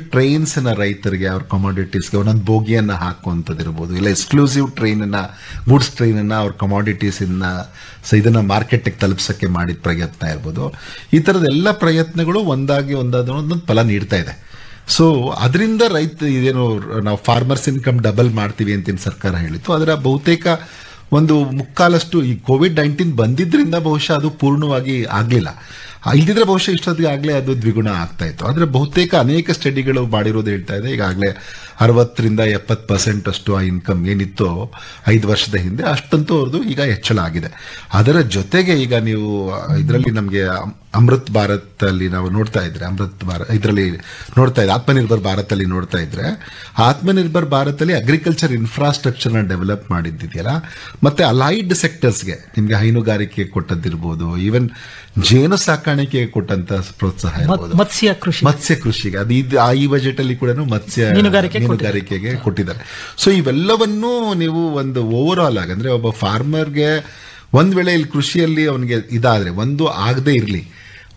ನ ರೈತರಿಗೆ ಅವ್ರ ಕಮಾಡಿಟೀಸ್ಗೆ ಒಂದೊಂದು ಬೋಗಿಯನ್ನು ಹಾಕುವಂಥದ್ದಿರ್ಬೋದು ಇಲ್ಲ ಎಕ್ಸ್ಕ್ಲೂಸಿವ್ ಟ್ರೈನನ್ನು ಗೂಡ್ಸ್ ಟ್ರೈನನ್ನು ಅವ್ರ ಕಮಾಡಿಟೀಸನ್ನು ಇದನ್ನು ಮಾರ್ಕೆಟಿಗೆ ತಲುಪಿಸೋಕ್ಕೆ ಮಾಡಿದ ಪ್ರಯತ್ನ ಇರ್ಬೋದು ಈ ಥರದ ಎಲ್ಲ ಪ್ರಯತ್ನಗಳು ಒಂದಾಗಿ ಒಂದಾದ ಒಂದೊಂದು ಫಲ ನೀಡ್ತಾ ಇದೆ ಸೊ ಅದರಿಂದ ರೈತ ಇದೇನು ನಾವು ಫಾರ್ಮರ್ಸ್ ಇನ್ಕಮ್ ಡಬಲ್ ಮಾಡ್ತೀವಿ ಅಂತ ಸರ್ಕಾರ ಹೇಳಿತ್ತು ಅದರ ಬಹುತೇಕ ಒಂದು ಮುಕ್ಕಾಲಷ್ಟು ಈ ಕೋವಿಡ್ ನೈನ್ಟೀನ್ ಬಂದಿದ್ದರಿಂದ ಬಹುಶಃ ಅದು ಪೂರ್ಣವಾಗಿ ಆಗಲಿಲ್ಲ ಇಲ್ದಿದ್ರೆ ಬಹುಶಃ ಇಷ್ಟೊತ್ತಿಗೆ ಆಗಲೇ ಅದು ದ್ವಿಗುಣ ಆಗ್ತಾ ಇತ್ತು ಆದರೆ ಬಹುತೇಕ ಅನೇಕ ಸ್ಟಡಿಗಳು ಮಾಡಿರೋದು ಹೇಳ್ತಾ ಇದೆ ಈಗಾಗಲೇ ಅರವತ್ತರಿಂದ ಎಪ್ಪತ್ತು ಪರ್ಸೆಂಟ್ ಅಷ್ಟು ಆ ಇನ್ಕಮ್ ಏನಿತ್ತು ಐದು ವರ್ಷದ ಹಿಂದೆ ಅಷ್ಟಂತೂ ಅವ್ರದ್ದು ಈಗ ಹೆಚ್ಚಳ ಆಗಿದೆ ಅದರ ಜೊತೆಗೆ ಈಗ ನೀವು ಇದರಲ್ಲಿ ನಮಗೆ ಅಮೃತ್ ಭಾರತ್ ಅಲ್ಲಿ ನಾವು ನೋಡ್ತಾ ಇದ್ರೆ ಅಮೃತ್ ಭಾರತ್ ಇದರಲ್ಲಿ ನೋಡ್ತಾ ಇದ್ರೆ ಆತ್ಮನಿರ್ಭರ್ ಭಾರತ್ ಅಲ್ಲಿ ನೋಡ್ತಾ ಇದ್ರೆ ಆತ್ಮನಿರ್ಭರ್ ಭಾರತ್ ಅಲ್ಲಿ ಅಗ್ರಿಕಲ್ಚರ್ ಇನ್ಫ್ರಾಸ್ಟ್ರಕ್ಚರ್ನ ಡೆವಲಪ್ ಮಾಡಿದ್ದಿದೆಯಲ್ಲ ಮತ್ತೆ ಅಲೈಡ್ ಸೆಕ್ಟರ್ಸ್ಗೆ ನಿಮಗೆ ಹೈನುಗಾರಿಕೆ ಕೊಟ್ಟದ್ದಿರ್ಬೋದು ಈವನ್ ಜೇನು ಸಾಕಾಣಿಕೆಗೆ ಕೊಟ್ಟಂತ ಪ್ರೋತ್ಸಾಹ ಮತ್ಸ್ಯ ಕೃಷಿ ಮತ್ಸ್ಯ ಕೃಷಿಗೆ ಅದು ಇದು ಈ ಬಜೆಟ್ ಅಲ್ಲಿ ಕೂಡ ಮತ್ಸ್ಯ ಮೀನುಗಾರಿಕೆಗೆ ಕೊಟ್ಟಿದ್ದಾರೆ ಸೊ ಇವೆಲ್ಲವನ್ನೂ ನೀವು ಒಂದು ಓವರ್ ಆಲ್ ಆಗಂದ್ರೆ ಒಬ್ಬ ಫಾರ್ಮರ್ಗೆ ಒಂದ್ ವೇಳೆ ಇಲ್ಲಿ ಕೃಷಿಯಲ್ಲಿ ಅವನಿಗೆ ಇದಾದ್ರೆ ಒಂದು ಆಗದೆ ಇರಲಿ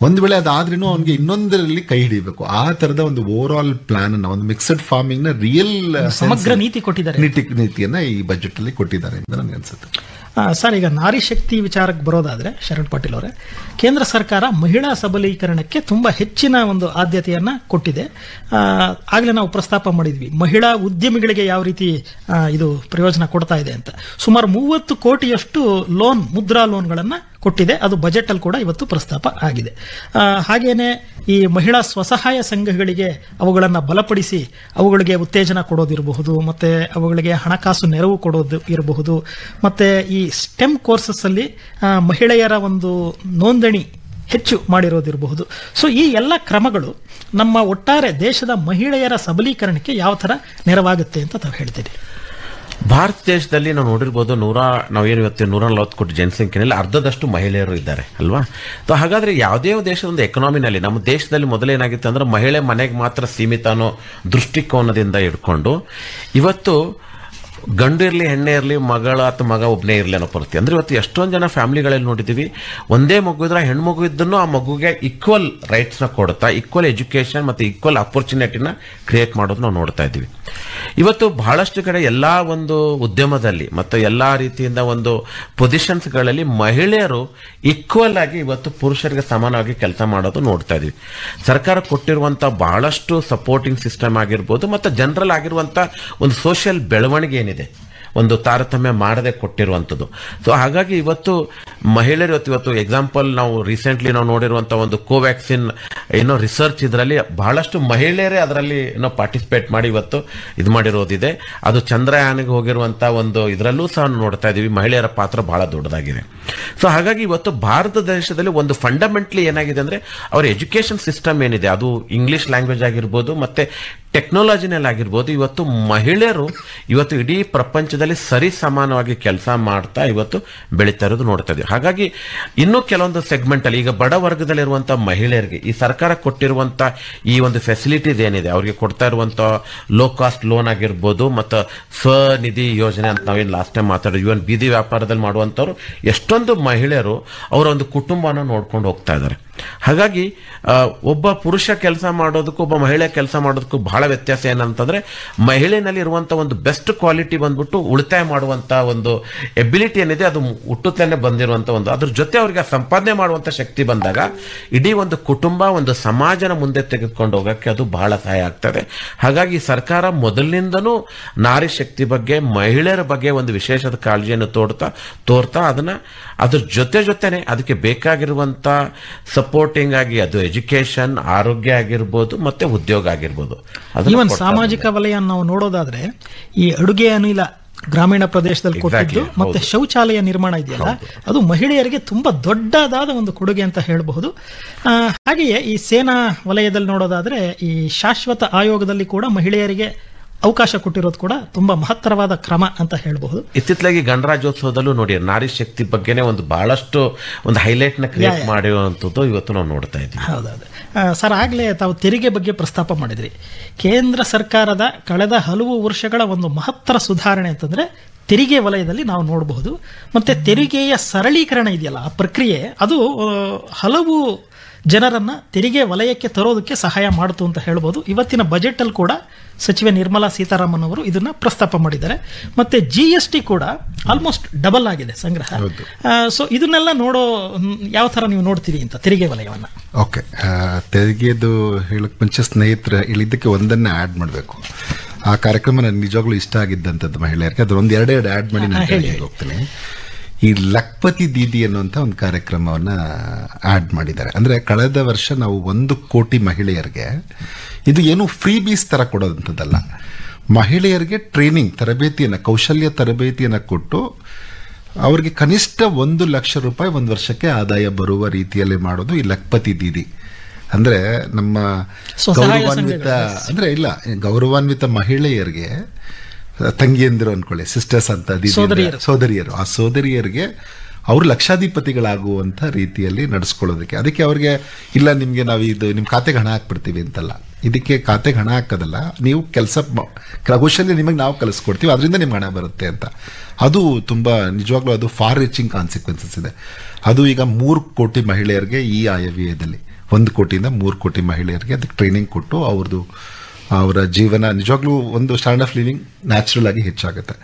ಒಂದ್ ವೇಳೆ ಅದಾದ್ರೂ ಅವನಿಗೆ ಇನ್ನೊಂದರಲ್ಲಿ ಕೈ ಹಿಡಿಬೇಕು ಆ ತರದ ಒಂದು ಓವರ್ ಆಲ್ ಪ್ಲಾನ್ ಅನ್ನ ಒಂದು ಮಿಕ್ಸಡ್ ಫಾರ್ಮಿಂಗ್ ನ ರಿಯಲ್ ಸಮಗ್ರ ನೀತಿ ಕೊಟ್ಟಿದ್ದಾರೆ ನೀತಿ ನೀತಿಯನ್ನ ಈ ಬಜೆಟ್ ಅಲ್ಲಿ ಕೊಟ್ಟಿದ್ದಾರೆ ಅಂತ ನನಗೆ ಅನ್ಸುತ್ತೆ ಸರ್ ಈಗ ನಾರಿ ಶಕ್ತಿ ವಿಚಾರಕ್ಕೆ ಬರೋದಾದರೆ ಶರಣ್ ಪಾಟೀಲ್ ಅವರೇ ಕೇಂದ್ರ ಸರ್ಕಾರ ಮಹಿಳಾ ಸಬಲೀಕರಣಕ್ಕೆ ತುಂಬ ಹೆಚ್ಚಿನ ಒಂದು ಆದ್ಯತೆಯನ್ನು ಕೊಟ್ಟಿದೆ ಆಗಲೇ ನಾವು ಪ್ರಸ್ತಾಪ ಮಾಡಿದ್ವಿ ಮಹಿಳಾ ಉದ್ಯಮಿಗಳಿಗೆ ಯಾವ ರೀತಿ ಇದು ಪ್ರಯೋಜನ ಕೊಡ್ತಾ ಇದೆ ಅಂತ ಸುಮಾರು ಮೂವತ್ತು ಕೋಟಿಯಷ್ಟು ಲೋನ್ ಮುದ್ರಾ ಲೋನ್ಗಳನ್ನು ಕೊಟ್ಟಿದೆ ಅದು ಬಜೆಟಲ್ಲಿ ಕೂಡ ಇವತ್ತು ಪ್ರಸ್ತಾಪ ಆಗಿದೆ ಹಾಗೆಯೇ ಈ ಮಹಿಳಾ ಸ್ವಸಹಾಯ ಸಂಘಗಳಿಗೆ ಅವುಗಳನ್ನು ಬಲಪಡಿಸಿ ಅವುಗಳಿಗೆ ಉತ್ತೇಜನ ಕೊಡೋದಿರಬಹುದು ಮತ್ತು ಅವುಗಳಿಗೆ ಹಣಕಾಸು ನೆರವು ಕೊಡೋದು ಇರಬಹುದು ಮತ್ತು ಈ ಸ್ಟೆಮ್ ಕೋರ್ಸಸ್ಸಲ್ಲಿ ಮಹಿಳೆಯರ ಒಂದು ನೋಂದಣಿ ಹೆಚ್ಚು ಮಾಡಿರೋದಿರಬಹುದು ಸೊ ಈ ಎಲ್ಲ ಕ್ರಮಗಳು ನಮ್ಮ ಒಟ್ಟಾರೆ ದೇಶದ ಮಹಿಳೆಯರ ಸಬಲೀಕರಣಕ್ಕೆ ಯಾವ ಥರ ನೆರವಾಗುತ್ತೆ ಅಂತ ತಾವು ಹೇಳ್ತೀರಿ ಭಾರತ ದೇಶದಲ್ಲಿ ನಾವು ನೋಡಿರ್ಬೋದು ನೂರ ಏನು ಇವತ್ತು ನೂರ ನಲವತ್ತು ಕೋಟಿ ಜನಸಂಖ್ಯೆಯಲ್ಲಿ ಅರ್ಧದಷ್ಟು ಮಹಿಳೆಯರು ಇದ್ದಾರೆ ಅಲ್ವಾ ಹಾಗಾದರೆ ಯಾವುದೇ ದೇಶದ ಒಂದು ಎಕನಾಮಿನಲ್ಲಿ ನಮ್ಮ ದೇಶದಲ್ಲಿ ಮೊದಲೇನಾಗಿತ್ತು ಅಂದರೆ ಮಹಿಳೆ ಮನೆಗೆ ಮಾತ್ರ ಸೀಮಿತ ಅನ್ನೋ ದೃಷ್ಟಿಕೋನದಿಂದ ಇಟ್ಕೊಂಡು ಇವತ್ತು ಗಂಡು ಇರಲಿ ಹೆಣ್ಣೆ ಇರಲಿ ಮಗಳ ಅಥವಾ ಮಗ ಒಬ್ಬನೇ ಇರಲಿ ಅನ್ನೋ ಪರಿಸ್ಥಿತಿ ಅಂದರೆ ಇವತ್ತು ಎಷ್ಟೊಂದು ಜನ ಫ್ಯಾಮಿಲಿಗಳಲ್ಲಿ ನೋಡಿದ್ದೀವಿ ಒಂದೇ ಮಗು ಇದ್ರೆ ಹೆಣ್ಮಗು ಇದ್ದನ್ನು ಆ ಮಗುಗೆ ಈಕ್ವಲ್ ರೈಟ್ಸ್ನ ಕೊಡ್ತಾ ಈಕ್ವಲ್ ಎಜುಕೇಷನ್ ಮತ್ತು ಈಕ್ವಲ್ ಅಪರ್ಚುನಿಟಿನ ಕ್ರಿಯೇಟ್ ಮಾಡೋದು ನಾವು ನೋಡ್ತಾ ಇದ್ದೀವಿ ಇವತ್ತು ಬಹಳಷ್ಟು ಕಡೆ ಎಲ್ಲ ಒಂದು ಉದ್ಯಮದಲ್ಲಿ ಮತ್ತು ಎಲ್ಲ ರೀತಿಯಿಂದ ಒಂದು ಪೊಸಿಷನ್ಸ್ಗಳಲ್ಲಿ ಮಹಿಳೆಯರು ಈಕ್ವಲ್ ಆಗಿ ಇವತ್ತು ಪುರುಷರಿಗೆ ಸಮಾನವಾಗಿ ಕೆಲಸ ಮಾಡೋದು ನೋಡ್ತಾ ಇದ್ದೀವಿ ಸರ್ಕಾರ ಕೊಟ್ಟಿರುವಂಥ ಬಹಳಷ್ಟು ಸಪೋರ್ಟಿಂಗ್ ಸಿಸ್ಟಮ್ ಆಗಿರ್ಬೋದು ಮತ್ತು ಜನರಲ್ ಆಗಿರುವಂಥ ಒಂದು ಸೋಷಿಯಲ್ ಬೆಳವಣಿಗೆ ಏನಿದೆ ಒಂದು ತಾರತಮ್ಯ ಮಾಡದೆ ಕೊಟ್ಟಿರುವಂಥದ್ದು ಸೊ ಹಾಗಾಗಿ ಇವತ್ತು ಮಹಿಳೆಯರು ಇವತ್ತು ಎಕ್ಸಾಂಪಲ್ ನಾವು ರೀಸೆಂಟ್ಲಿ ನಾವು ನೋಡಿರುವಂಥ ಒಂದು ಕೋವ್ಯಾಕ್ಸಿನ್ ಏನೋ ರಿಸರ್ಚ್ ಇದರಲ್ಲಿ ಬಹಳಷ್ಟು ಮಹಿಳೆಯರೇ ಅದರಲ್ಲಿ ಏನೋ ಪಾರ್ಟಿಸಿಪೇಟ್ ಮಾಡಿ ಇವತ್ತು ಇದು ಮಾಡಿರೋದಿದೆ ಅದು ಚಂದ್ರಯಾನಿಗೆ ಹೋಗಿರುವಂಥ ಒಂದು ಇದರಲ್ಲೂ ಸಹ ನೋಡ್ತಾ ಇದ್ದೀವಿ ಮಹಿಳೆಯರ ಪಾತ್ರ ಬಹಳ ದೊಡ್ಡದಾಗಿದೆ ಸೊ ಹಾಗಾಗಿ ಇವತ್ತು ಭಾರತ ದೇಶದಲ್ಲಿ ಒಂದು ಫಂಡಮೆಂಟ್ಲಿ ಏನಾಗಿದೆ ಅಂದರೆ ಅವ್ರ ಎಜುಕೇಷನ್ ಸಿಸ್ಟಮ್ ಏನಿದೆ ಅದು ಇಂಗ್ಲಿಷ್ ಲ್ಯಾಂಗ್ವೇಜ್ ಆಗಿರ್ಬೋದು ಮತ್ತು ಟೆಕ್ನಾಲಜಿನಲ್ಲಿ ಆಗಿರ್ಬೋದು ಇವತ್ತು ಮಹಿಳೆಯರು ಇವತ್ತು ಇಡೀ ಪ್ರಪಂಚದಲ್ಲಿ ಸರಿ ಸಮಾನವಾಗಿ ಕೆಲಸ ಮಾಡ್ತಾ ಇವತ್ತು ಬೆಳೀತಾ ಇರೋದು ನೋಡ್ತಾ ಇದ್ದೀವಿ ಹಾಗಾಗಿ ಇನ್ನೂ ಕೆಲವೊಂದು ಸೆಗ್ಮೆಂಟಲ್ಲಿ ಈಗ ಬಡ ವರ್ಗದಲ್ಲಿರುವಂಥ ಮಹಿಳೆಯರಿಗೆ ಈ ಸರ್ಕಾರ ಕೊಟ್ಟಿರುವಂಥ ಈ ಒಂದು ಫೆಸಿಲಿಟೀಸ್ ಏನಿದೆ ಅವರಿಗೆ ಕೊಡ್ತಾ ಇರುವಂಥ ಲೋ ಕಾಸ್ಟ್ ಲೋನ್ ಆಗಿರ್ಬೋದು ಮತ್ತು ಸ್ವನಿಧಿ ಯೋಜನೆ ಅಂತ ನಾವೇನು ಲಾಸ್ಟ್ ಟೈಮ್ ಮಾತಾಡೋದು ಇವನ್ ಬೀದಿ ವ್ಯಾಪಾರದಲ್ಲಿ ಮಾಡುವಂಥವ್ರು ಎಷ್ಟೊಂದು ಮಹಿಳೆಯರು ಅವರ ಒಂದು ಕುಟುಂಬನ ನೋಡ್ಕೊಂಡು ಹೋಗ್ತಾ ಇದ್ದಾರೆ ಹಾಗಾಗಿ ಒಬ್ಬ ಪುರುಷ ಕೆಲಸ ಮಾಡೋದಕ್ಕೂ ಒಬ್ಬ ಮಹಿಳೆ ಕೆಲಸ ಮಾಡೋದಕ್ಕೂ ಬಹಳ ವ್ಯತ್ಯಾಸ ಏನಂತಂದ್ರೆ ಮಹಿಳೆಯಲ್ಲಿ ಇರುವಂತ ಒಂದು ಬೆಸ್ಟ್ ಕ್ವಾಲಿಟಿ ಬಂದ್ಬಿಟ್ಟು ಉಳಿತಾಯ ಮಾಡುವಂಥ ಒಂದು ಎಬಿಲಿಟಿ ಏನಿದೆ ಅದು ಹುಟ್ಟುತ್ತಲೇ ಬಂದಿರುವಂಥ ಒಂದು ಅದ್ರ ಜೊತೆ ಅವರಿಗೆ ಸಂಪಾದನೆ ಮಾಡುವಂತ ಶಕ್ತಿ ಬಂದಾಗ ಇಡೀ ಒಂದು ಕುಟುಂಬ ಒಂದು ಸಮಾಜನ ಮುಂದೆ ತೆಗೆದುಕೊಂಡು ಹೋಗಕ್ಕೆ ಅದು ಬಹಳ ಸಹಾಯ ಆಗ್ತದೆ ಹಾಗಾಗಿ ಸರ್ಕಾರ ಮೊದಲಿನಿಂದನೂ ನಾರಿ ಶಕ್ತಿ ಬಗ್ಗೆ ಮಹಿಳೆಯರ ಬಗ್ಗೆ ಒಂದು ವಿಶೇಷದ ಕಾಳಜಿಯನ್ನು ತೋಡ್ತಾ ತೋರ್ತಾ ಅದನ್ನ ಅದ್ರ ಜೊತೆ ಜೊತೆನೆ ಅದಕ್ಕೆ ಬೇಕಾಗಿರುವಂತ ಸಪೋರ್ಟಿಂಗ್ ಆಗಿ ಅದು ಎಜುಕೇಶನ್ ಆರೋಗ್ಯ ಆಗಿರ್ಬೋದು ಮತ್ತೆ ಉದ್ಯೋಗ ಆಗಿರ್ಬೋದು ಈವನ್ ಸಾಮಾಜಿಕ ವಲಯ ನಾವು ನೋಡೋದಾದ್ರೆ ಈ ಅಡುಗೆ ಅನಿಲ ಗ್ರಾಮೀಣ ಪ್ರದೇಶದಲ್ಲಿ ಕೊಟ್ಟಿದ್ದು ಮತ್ತೆ ಶೌಚಾಲಯ ನಿರ್ಮಾಣ ಇದೆಯಲ್ಲ ಅದು ಮಹಿಳೆಯರಿಗೆ ತುಂಬಾ ದೊಡ್ಡದಾದ ಒಂದು ಕೊಡುಗೆ ಅಂತ ಹೇಳಬಹುದು ಹಾಗೆಯೇ ಈ ಸೇನಾ ವಲಯದಲ್ಲಿ ನೋಡೋದಾದ್ರೆ ಈ ಶಾಶ್ವತ ಆಯೋಗದಲ್ಲಿ ಕೂಡ ಮಹಿಳೆಯರಿಗೆ ಅವಕಾಶ ಕೊಟ್ಟಿರೋದು ಕೂಡ ತುಂಬಾ ಮಹತ್ತರವಾದ ಕ್ರಮ ಅಂತ ಹೇಳಬಹುದು ಇತ್ತಿತ್ತಲಾಗಿ ಗಣರಾಜ್ಯೋತ್ಸವದಲ್ಲೂ ನೋಡಿ ನಾರಿ ಶಕ್ತಿ ಬಗ್ಗೆ ಒಂದು ಬಹಳಷ್ಟು ಒಂದು ಹೈಲೈಟ್ ನ ಕ್ರಿಯೇಟ್ ಮಾಡಿರುವಂತದ್ದು ಇವತ್ತು ನಾವು ನೋಡ್ತಾ ಇದ್ದೀವಿ ಹೌದೌದು ಸರ್ ಆಗ್ಲೇ ತಾವು ತೆರಿಗೆ ಬಗ್ಗೆ ಪ್ರಸ್ತಾಪ ಮಾಡಿದ್ರಿ ಕೇಂದ್ರ ಸರ್ಕಾರದ ಕಳೆದ ಹಲವು ವರ್ಷಗಳ ಒಂದು ಮಹತ್ತರ ಸುಧಾರಣೆ ಅಂತಂದ್ರೆ ತೆರಿಗೆ ವಲಯದಲ್ಲಿ ನಾವು ನೋಡಬಹುದು ಮತ್ತೆ ತೆರಿಗೆಯ ಸರಳೀಕರಣ ಇದೆಯಲ್ಲ ಆ ಪ್ರಕ್ರಿಯೆ ಅದು ಹಲವು ಜನರನ್ನು ತೆರಿಗೆ ವಲಯಕ್ಕೆ ತರೋದಕ್ಕೆ ಸಹಾಯ ಮಾಡಿತು ಅಂತ ಹೇಳ್ಬೋದು ಇವತ್ತಿನ ಬಜೆಟಲ್ಲಿ ಕೂಡ ಸಚಿವೆ ನಿರ್ಮಲಾ ಸೀತಾರಾಮನ್ ಅವರು ಇದನ್ನು ಪ್ರಸ್ತಾಪ ಮಾಡಿದ್ದಾರೆ ಮತ್ತು ಜಿ ಎಸ್ ಟಿ ಕೂಡ ಆಲ್ಮೋಸ್ಟ್ ಡಬಲ್ ಆಗಿದೆ ಸಂಗ್ರಹ ಸೊ ಇದನ್ನೆಲ್ಲ ನೋಡೋ ಯಾವ ಥರ ನೀವು ನೋಡ್ತೀರಿ ಅಂತ ತೆರಿಗೆ ವಲಯವನ್ನು ಓಕೆ ತೆರಿಗೆದು ಹೇಳಕ್ಕೆ ಮುಂಚೆ ಸ್ನೇಹಿತರ ಹೇಳಿದ್ದಕ್ಕೆ ಒಂದನ್ನೇ ಆ್ಯಡ್ ಮಾಡಬೇಕು ಆ ಕಾರ್ಯಕ್ರಮ ನನಗೆ ನಿಜವಾಗ್ಲೂ ಇಷ್ಟ ಆಗಿದ್ದಂಥದ್ದು ಮಹಿಳೆಯರಿಗೆ ಅದರ ಒಂದು ಎರಡೆರಡು ಆ್ಯಡ್ ಮಾಡಿ ನಾನು ಹೋಗ್ತೀನಿ ಈ ಲಕ್ಪತಿ ದೀದಿ ಅನ್ನುವಂಥ ಒಂದು ಕಾರ್ಯಕ್ರಮವನ್ನು ಆ್ಯಡ್ ಮಾಡಿದ್ದಾರೆ ಅಂದರೆ ಕಳೆದ ವರ್ಷ ನಾವು ಒಂದು ಕೋಟಿ ಮಹಿಳೆಯರಿಗೆ ಇದು ಏನು ಫ್ರೀ ಬೀಸ್ ಥರ ಕೊಡೋದಂಥದ್ದಲ್ಲ ಮಹಿಳೆಯರಿಗೆ ಟ್ರೈನಿಂಗ್ ತರಬೇತಿಯನ್ನು ಕೌಶಲ್ಯ ತರಬೇತಿಯನ್ನು ಕೊಟ್ಟು ಅವರಿಗೆ ಕನಿಷ್ಠ ಒಂದು ಲಕ್ಷ ರೂಪಾಯಿ ಒಂದು ವರ್ಷಕ್ಕೆ ಆದಾಯ ಬರುವ ರೀತಿಯಲ್ಲಿ ಮಾಡೋದು ಈ ಲಕ್ಪತಿ ದೀದಿ ಅಂದರೆ ನಮ್ಮ ಗೌರವಾನ್ವಿತ ಅಂದರೆ ಇಲ್ಲ ಗೌರವಾನ್ವಿತ ಮಹಿಳೆಯರಿಗೆ ತಂಗಿಯಂದಿರು ಅಂದ್ಕೊಳ್ಳಿ ಸಿಸ್ಟರ್ಸ್ ಅಂತ ಸೋದರಿಯರು ಆ ಸೋದರಿಯರಿಗೆ ಅವರು ಲಕ್ಷಾಧಿಪತಿಗಳಾಗುವಂಥ ರೀತಿಯಲ್ಲಿ ನಡೆಸ್ಕೊಳ್ಳೋದಕ್ಕೆ ಅದಕ್ಕೆ ಅವ್ರಿಗೆ ಇಲ್ಲ ನಿಮಗೆ ನಾವು ಇದು ನಿಮ್ಮ ಖಾತೆಗೆ ಹಣ ಹಾಕ್ಬಿಡ್ತೀವಿ ಅಂತಲ್ಲ ಇದಕ್ಕೆ ಖಾತೆಗೆ ಹಣ ಹಾಕೋದಲ್ಲ ನೀವು ಕೆಲಸ ಕೌಶಲ್ಯ ನಿಮಗೆ ನಾವು ಕಲಿಸ್ಕೊಡ್ತೀವಿ ಅದರಿಂದ ನಿಮ್ಗೆ ಹಣ ಬರುತ್ತೆ ಅಂತ ಅದು ತುಂಬ ನಿಜವಾಗ್ಲೂ ಅದು ಫಾರ್ ರೀಚಿಂಗ್ ಕಾನ್ಸಿಕ್ವೆನ್ಸಸ್ ಇದೆ ಅದು ಈಗ ಮೂರು ಕೋಟಿ ಮಹಿಳೆಯರಿಗೆ ಈ ಆಯವ್ಯಯದಲ್ಲಿ ಒಂದು ಕೋಟಿಯಿಂದ ಮೂರು ಕೋಟಿ ಮಹಿಳೆಯರಿಗೆ ಅದಕ್ಕೆ ಟ್ರೈನಿಂಗ್ ಕೊಟ್ಟು ಅವ್ರದ್ದು ಅವರ ಜೀವನ ನಿಜವಾಗ್ಲೂ ಒಂದು ಸ್ಟ್ಯಾಂಡ್ ಆಫ್ ಲಿವಿಂಗ್ ನ್ಯಾಚುರಲ್ ಆಗಿ ಹೆಚ್ಚಾಗುತ್ತೆ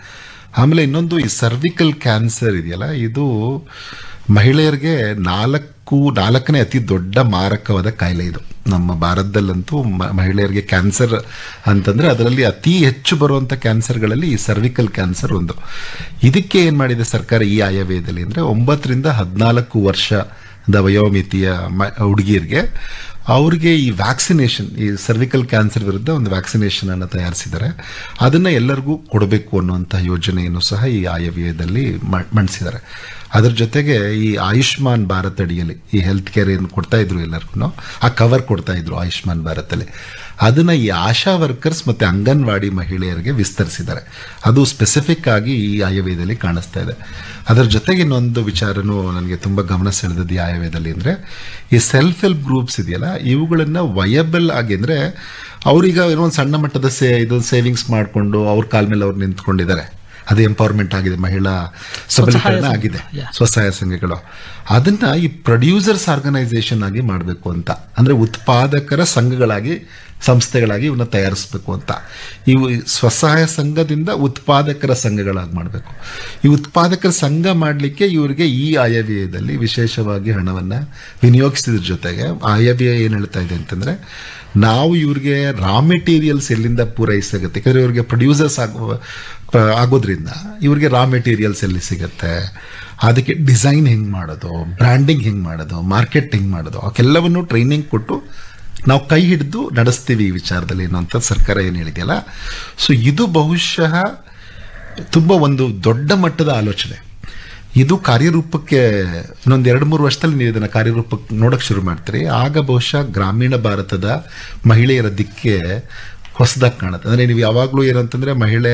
ಆಮೇಲೆ ಇನ್ನೊಂದು ಈ ಸರ್ವಿಕಲ್ ಕ್ಯಾನ್ಸರ್ ಇದೆಯಲ್ಲ ಇದು ಮಹಿಳೆಯರಿಗೆ ನಾಲ್ಕು ನಾಲ್ಕನೇ ಅತಿ ದೊಡ್ಡ ಮಾರಕವಾದ ಕಾಯಿಲೆ ಇದು ನಮ್ಮ ಭಾರತದಲ್ಲಂತೂ ಮಹಿಳೆಯರಿಗೆ ಕ್ಯಾನ್ಸರ್ ಅಂತಂದರೆ ಅದರಲ್ಲಿ ಅತಿ ಹೆಚ್ಚು ಬರುವಂಥ ಕ್ಯಾನ್ಸರ್ಗಳಲ್ಲಿ ಈ ಸರ್ವಿಕಲ್ ಕ್ಯಾನ್ಸರ್ ಒಂದು ಇದಕ್ಕೆ ಏನು ಮಾಡಿದೆ ಸರ್ಕಾರ ಈ ಆಯವ್ಯದಲ್ಲಿ ಅಂದರೆ ಒಂಬತ್ತರಿಂದ ಹದಿನಾಲ್ಕು ವರ್ಷ ದ ವಯೋಮಿತಿಯ ಮ ಹುಡುಗಿಯರಿಗೆ ಅವ್ರಿಗೆ ಈ ವ್ಯಾಕ್ಸಿನೇಷನ್ ಈ ಸರ್ವಿಕಲ್ ಕ್ಯಾನ್ಸರ್ ವಿರುದ್ಧ ಒಂದು ವ್ಯಾಕ್ಸಿನೇಷನನ್ನು ತಯಾರಿಸಿದ್ದಾರೆ ಅದನ್ನು ಎಲ್ಲರಿಗೂ ಕೊಡಬೇಕು ಅನ್ನುವಂಥ ಯೋಜನೆಯನ್ನು ಸಹ ಈ ಆಯವ್ಯಯದಲ್ಲಿ ಮಂಡಿಸಿದ್ದಾರೆ ಅದರ ಜೊತೆಗೆ ಈ ಆಯುಷ್ಮಾನ್ ಭಾರತ್ ಅಡಿಯಲ್ಲಿ ಈ ಹೆಲ್ತ್ ಕೇರ್ ಏನು ಕೊಡ್ತಾ ಇದ್ರು ಎಲ್ಲರಿಗೂ ಆ ಕವರ್ ಕೊಡ್ತಾ ಇದ್ರು ಆಯುಷ್ಮಾನ್ ಭಾರತಲ್ಲಿ ಅದನ್ನು ಈ ಆಶಾ ವರ್ಕರ್ಸ್ ಮತ್ತು ಅಂಗನವಾಡಿ ಮಹಿಳೆಯರಿಗೆ ವಿಸ್ತರಿಸಿದ್ದಾರೆ ಅದು ಸ್ಪೆಸಿಫಿಕ್ ಆಗಿ ಈ ಆಯವ್ಯದಲ್ಲಿ ಕಾಣಿಸ್ತಾ ಇದೆ ಅದರ ಜೊತೆಗೆ ಇನ್ನೊಂದು ವಿಚಾರನೂ ನನಗೆ ತುಂಬ ಗಮನ ಸೆಳೆದದ್ದು ಆಯವ್ಯದಲ್ಲಿ ಅಂದರೆ ಈ ಸೆಲ್ಫ್ ಹೆಲ್ಪ್ ಗ್ರೂಪ್ಸ್ ಇದೆಯಲ್ಲ ಇವುಗಳನ್ನು ವಯಬಲ್ ಆಗಿ ಅಂದರೆ ಅವ್ರೀಗ ಏನೋ ಒಂದು ಸಣ್ಣ ಮಟ್ಟದ ಸೇ ಇದೊಂದು ಸೇವಿಂಗ್ಸ್ ಮಾಡಿಕೊಂಡು ಅವ್ರ ಕಾಲ ಮೇಲೆ ಅವ್ರು ನಿಂತ್ಕೊಂಡಿದ್ದಾರೆ ಅದು ಎಂಪವರ್ಮೆಂಟ್ ಆಗಿದೆ ಮಹಿಳಾ ಸಬಲೀಕರಣ ಆಗಿದೆ ಸ್ವಸಹಾಯ ಸಂಘಗಳು ಅದನ್ನು ಈ ಪ್ರೊಡ್ಯೂಸರ್ಸ್ ಆರ್ಗನೈಸೇಷನ್ ಆಗಿ ಮಾಡಬೇಕು ಅಂತ ಅಂದ್ರೆ ಉತ್ಪಾದಕರ ಸಂಘಗಳಾಗಿ ಸಂಸ್ಥೆಗಳಾಗಿ ಇವನ್ನ ತಯಾರಿಸಬೇಕು ಅಂತ ಇವು ಸ್ವಸಹಾಯ ಸಂಘದಿಂದ ಉತ್ಪಾದಕರ ಸಂಘಗಳಾಗಿ ಮಾಡಬೇಕು ಈ ಉತ್ಪಾದಕರ ಸಂಘ ಮಾಡಲಿಕ್ಕೆ ಇವರಿಗೆ ಈ ಆಯವ್ಯಯದಲ್ಲಿ ವಿಶೇಷವಾಗಿ ಹಣವನ್ನು ವಿನಿಯೋಗಿಸಿದ್ರ ಜೊತೆಗೆ ಆಯವ್ಯಯ ಏನು ಹೇಳ್ತಾ ಇದೆ ಅಂತಂದರೆ ನಾವು ಇವ್ರಿಗೆ ರಾ ಮೆಟೀರಿಯಲ್ಸ್ ಎಲ್ಲಿಂದ ಪೂರೈಸುತ್ತೆ ಯಾಕಂದರೆ ಇವ್ರಿಗೆ ಪ್ರೊಡ್ಯೂಸರ್ಸ್ ಆಗುವ ಆಗೋದ್ರಿಂದ ಇವ್ರಿಗೆ ರಾ ಮೆಟೀರಿಯಲ್ಸ್ ಎಲ್ಲಿ ಸಿಗುತ್ತೆ ಅದಕ್ಕೆ ಡಿಸೈನ್ ಹೆಂಗೆ ಮಾಡೋದು ಬ್ರ್ಯಾಂಡಿಂಗ್ ಹೆಂಗೆ ಮಾಡೋದು ಮಾರ್ಕೆಟ್ ಹೆಂಗೆ ಮಾಡೋದು ಅವಕ್ಕೆಲ್ಲವನ್ನು ಟ್ರೈನಿಂಗ್ ಕೊಟ್ಟು ನಾವು ಕೈ ಹಿಡಿದು ನಡೆಸ್ತೀವಿ ಈ ವಿಚಾರದಲ್ಲಿ ಏನು ಅಂತ ಸರ್ಕಾರ ಏನು ಹೇಳಿದೆಯಲ್ಲ ಸೊ ಇದು ಬಹುಶಃ ತುಂಬ ಒಂದು ದೊಡ್ಡ ಮಟ್ಟದ ಆಲೋಚನೆ ಇದು ಕಾರ್ಯರೂಪಕ್ಕೆ ಇನ್ನೊಂದು ಎರಡು ಮೂರು ವರ್ಷದಲ್ಲಿ ನೀವು ಇದನ್ನು ಕಾರ್ಯರೂಪಕ್ಕೆ ನೋಡೋಕ್ಕೆ ಶುರು ಮಾಡ್ತೀರಿ ಆಗ ಬಹುಶಃ ಗ್ರಾಮೀಣ ಭಾರತದ ಮಹಿಳೆಯರ ದಿಕ್ಕೆ ಹೊಸದಾಗಿ ಕಾಣುತ್ತೆ ಅಂದರೆ ನೀವು ಯಾವಾಗಲೂ ಏನಂತಂದರೆ ಮಹಿಳೆ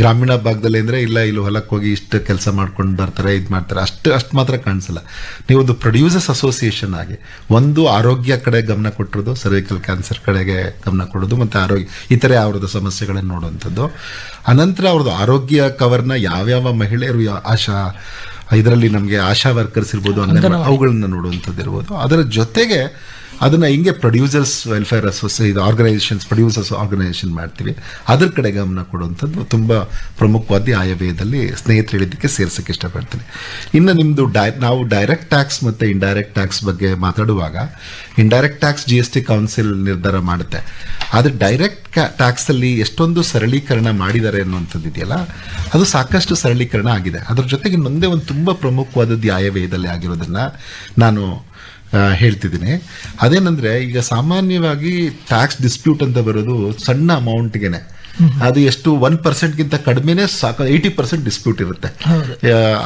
ಗ್ರಾಮೀಣ ಭಾಗದಲ್ಲಿ ಅಂದರೆ ಇಲ್ಲ ಇಲ್ಲಿ ಹೊಲಕ್ಕೆ ಹೋಗಿ ಇಷ್ಟು ಕೆಲಸ ಮಾಡ್ಕೊಂಡು ಬರ್ತಾರೆ ಇದು ಮಾಡ್ತಾರೆ ಅಷ್ಟು ಅಷ್ಟು ಮಾತ್ರ ಕಾಣಿಸಲ್ಲ ನೀವೊಂದು ಪ್ರೊಡ್ಯೂಸರ್ಸ್ ಅಸೋಸಿಯೇಷನ್ ಆಗಿ ಒಂದು ಆರೋಗ್ಯ ಕಡೆ ಗಮನ ಕೊಟ್ಟಿರೋದು ಸರ್ವಿಕಲ್ ಕ್ಯಾನ್ಸರ್ ಕಡೆಗೆ ಗಮನ ಕೊಡೋದು ಮತ್ತು ಆರೋಗ್ಯ ಇತರೆ ಅವ್ರದ್ದು ಸಮಸ್ಯೆಗಳನ್ನು ನೋಡುವಂಥದ್ದು ಅನಂತರ ಅವ್ರದ್ದು ಆರೋಗ್ಯ ಕವರ್ನ ಯಾವ್ಯಾವ ಮಹಿಳೆಯರು ಆಶಾ ಇದರಲ್ಲಿ ನಮಗೆ ಆಶಾ ವರ್ಕರ್ಸ್ ಇರ್ಬೋದು ಅವುಗಳನ್ನ ಅವುಗಳನ್ನ ನೋಡುವಂಥದ್ದು ಇರ್ಬೋದು ಅದರ ಜೊತೆಗೆ ಅದನ್ನು ಹಿಂಗೆ ಪ್ರೊಡ್ಯೂಸರ್ಸ್ ವೆಲ್ಫೇರ್ ಅಸೋಸಿಯೇಷನ್ ಇದು ಆರ್ಗನೈಸೇಷನ್ಸ್ ಪ್ರೊಡ್ಯೂಸರ್ಸ್ ಆರ್ಗನೈಸೇಷನ್ ಮಾಡ್ತೀವಿ ಅದರ ಕಡೆ ಗಮನ ಕೊಡುವಂಥದ್ದು ತುಂಬ ಪ್ರಮುಖವಾದಿ ಆಯವ್ಯಯದಲ್ಲಿ ಸ್ನೇಹಿತರು ಹೇಳಿದ್ದಕ್ಕೆ ಸೇರ್ಸೋಕ್ಕೆ ಇಷ್ಟಪಡ್ತೀನಿ ಇನ್ನು ನಿಮ್ಮದು ಡೈ ನಾವು ಡೈರೆಕ್ಟ್ ಟ್ಯಾಕ್ಸ್ ಮತ್ತು ಇಂಡೈರೆಕ್ಟ್ ಟ್ಯಾಕ್ಸ್ ಬಗ್ಗೆ ಮಾತಾಡುವಾಗ indirect tax G S T council ನಿರ್ಧಾರ ಮಾಡುತ್ತೆ ಆದರೆ ಡೈರೆಕ್ಟ್ ಟ್ಯಾಕ್ಸಲ್ಲಿ ಎಷ್ಟೊಂದು ಸರಳೀಕರಣ ಮಾಡಿದ್ದಾರೆ ಅನ್ನುವಂಥದ್ದು ಇದೆಯಲ್ಲ ಅದು ಸಾಕಷ್ಟು ಸರಳೀಕರಣ ಆಗಿದೆ ಅದರ ಜೊತೆಗೆ ಮುಂದೆ ಒಂದು ತುಂಬ ಪ್ರಮುಖವಾದದ್ದು ಆಯವ್ಯಯದಲ್ಲಿ ಆಗಿರೋದನ್ನು ನಾನು ಹೇಳ್ತಿದ್ದೀನಿ ಅದೇನಂದ್ರೆ ಈಗ ಸಾಮಾನ್ಯವಾಗಿ ಟ್ಯಾಕ್ಸ್ ಡಿಸ್ಪ್ಯೂಟ್ ಅಂತ ಬರೋದು ಸಣ್ಣ ಅಮೌಂಟ್ಗೆನೆ ಅದು ಎಷ್ಟು ಒನ್ ಪರ್ಸೆಂಟ್ಗಿಂತ ಕಡಿಮೆನೇ ಸಾಕು ಏಯ್ಟಿ ಪರ್ಸೆಂಟ್ ಡಿಸ್ಪ್ಯೂಟ್ ಇರುತ್ತೆ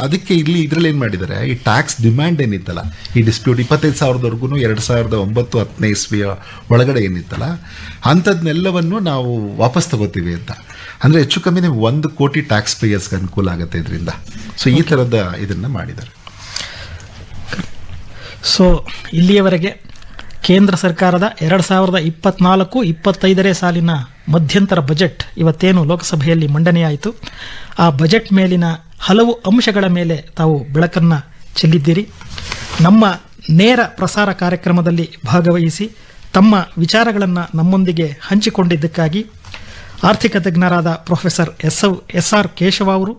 ಅದಕ್ಕೆ ಇಲ್ಲಿ ಇದರಲ್ಲಿ ಏನು ಮಾಡಿದ್ದಾರೆ ಈ ಟ್ಯಾಕ್ಸ್ ಡಿಮ್ಯಾಂಡ್ ಏನಿತ್ತಲ್ಲ ಈ ಡಿಸ್ಪ್ಯೂಟ್ ಇಪ್ಪತ್ತೈದು ಸಾವಿರದವರೆಗೂ ಎರಡು ಸಾವಿರದ ಒಂಬತ್ತು ಹತ್ತನೇ ಇಸ್ವಿಯ ಒಳಗಡೆ ಏನಿತ್ತಲ್ಲ ಅಂಥದ್ನೆಲ್ಲವನ್ನು ನಾವು ವಾಪಸ್ ತಗೋತೀವಿ ಅಂತ ಅಂದರೆ ಹೆಚ್ಚು ಕಮ್ಮಿನೇ ಒಂದು ಕೋಟಿ ಟ್ಯಾಕ್ಸ್ ಪೇಯರ್ಸ್ಗೆ ಅನುಕೂಲ ಆಗುತ್ತೆ ಇದರಿಂದ ಸೊ ಈ ಥರದ ಇದನ್ನು ಮಾಡಿದ್ದಾರೆ ಸೊ ಇಲ್ಲಿಯವರೆಗೆ ಕೇಂದ್ರ ಸರ್ಕಾರದ ಎರಡು ಸಾವಿರದ ಇಪ್ಪತ್ನಾಲ್ಕು ಇಪ್ಪತ್ತೈದರೇ ಸಾಲಿನ ಮಧ್ಯಂತರ ಬಜೆಟ್ ಇವತ್ತೇನು ಲೋಕಸಭೆಯಲ್ಲಿ ಮಂಡನೆಯಾಯಿತು ಆ ಬಜೆಟ್ ಮೇಲಿನ ಹಲವು ಅಂಶಗಳ ಮೇಲೆ ತಾವು ಬೆಳಕನ್ನು ಚೆಲ್ಲಿದ್ದೀರಿ ನಮ್ಮ ನೇರ ಪ್ರಸಾರ ಕಾರ್ಯಕ್ರಮದಲ್ಲಿ ಭಾಗವಹಿಸಿ ತಮ್ಮ ವಿಚಾರಗಳನ್ನು ನಮ್ಮೊಂದಿಗೆ ಹಂಚಿಕೊಂಡಿದ್ದಕ್ಕಾಗಿ ಆರ್ಥಿಕ ತಜ್ಞರಾದ professor S S R Keshava ಅವರು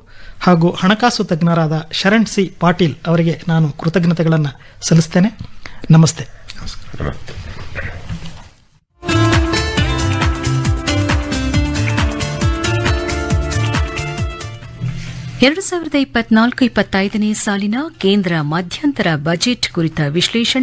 ಹಾಗೂ ಹಣಕಾಸು ತಜ್ಞರಾದ ಶರಣ್ ಸಿ ಪಾಟೀಲ್ ಅವರಿಗೆ ನಾನು ಕೃತಜ್ಞತೆಗಳನ್ನು ಸಲ್ಲಿಸ್ತೇನೆ ನಮಸ್ತೆ ಎರಡು ಸಾವಿರದ ಇಪ್ಪತ್ನಾಲ್ಕು ಇಪ್ಪತ್ತೈದನೇ ಸಾಲಿನ ಕೇಂದ್ರ ಮಧ್ಯಂತರ ಬಜೆಟ್ ಕುರಿತ ವಿಶ್ಲೇಷಣೆ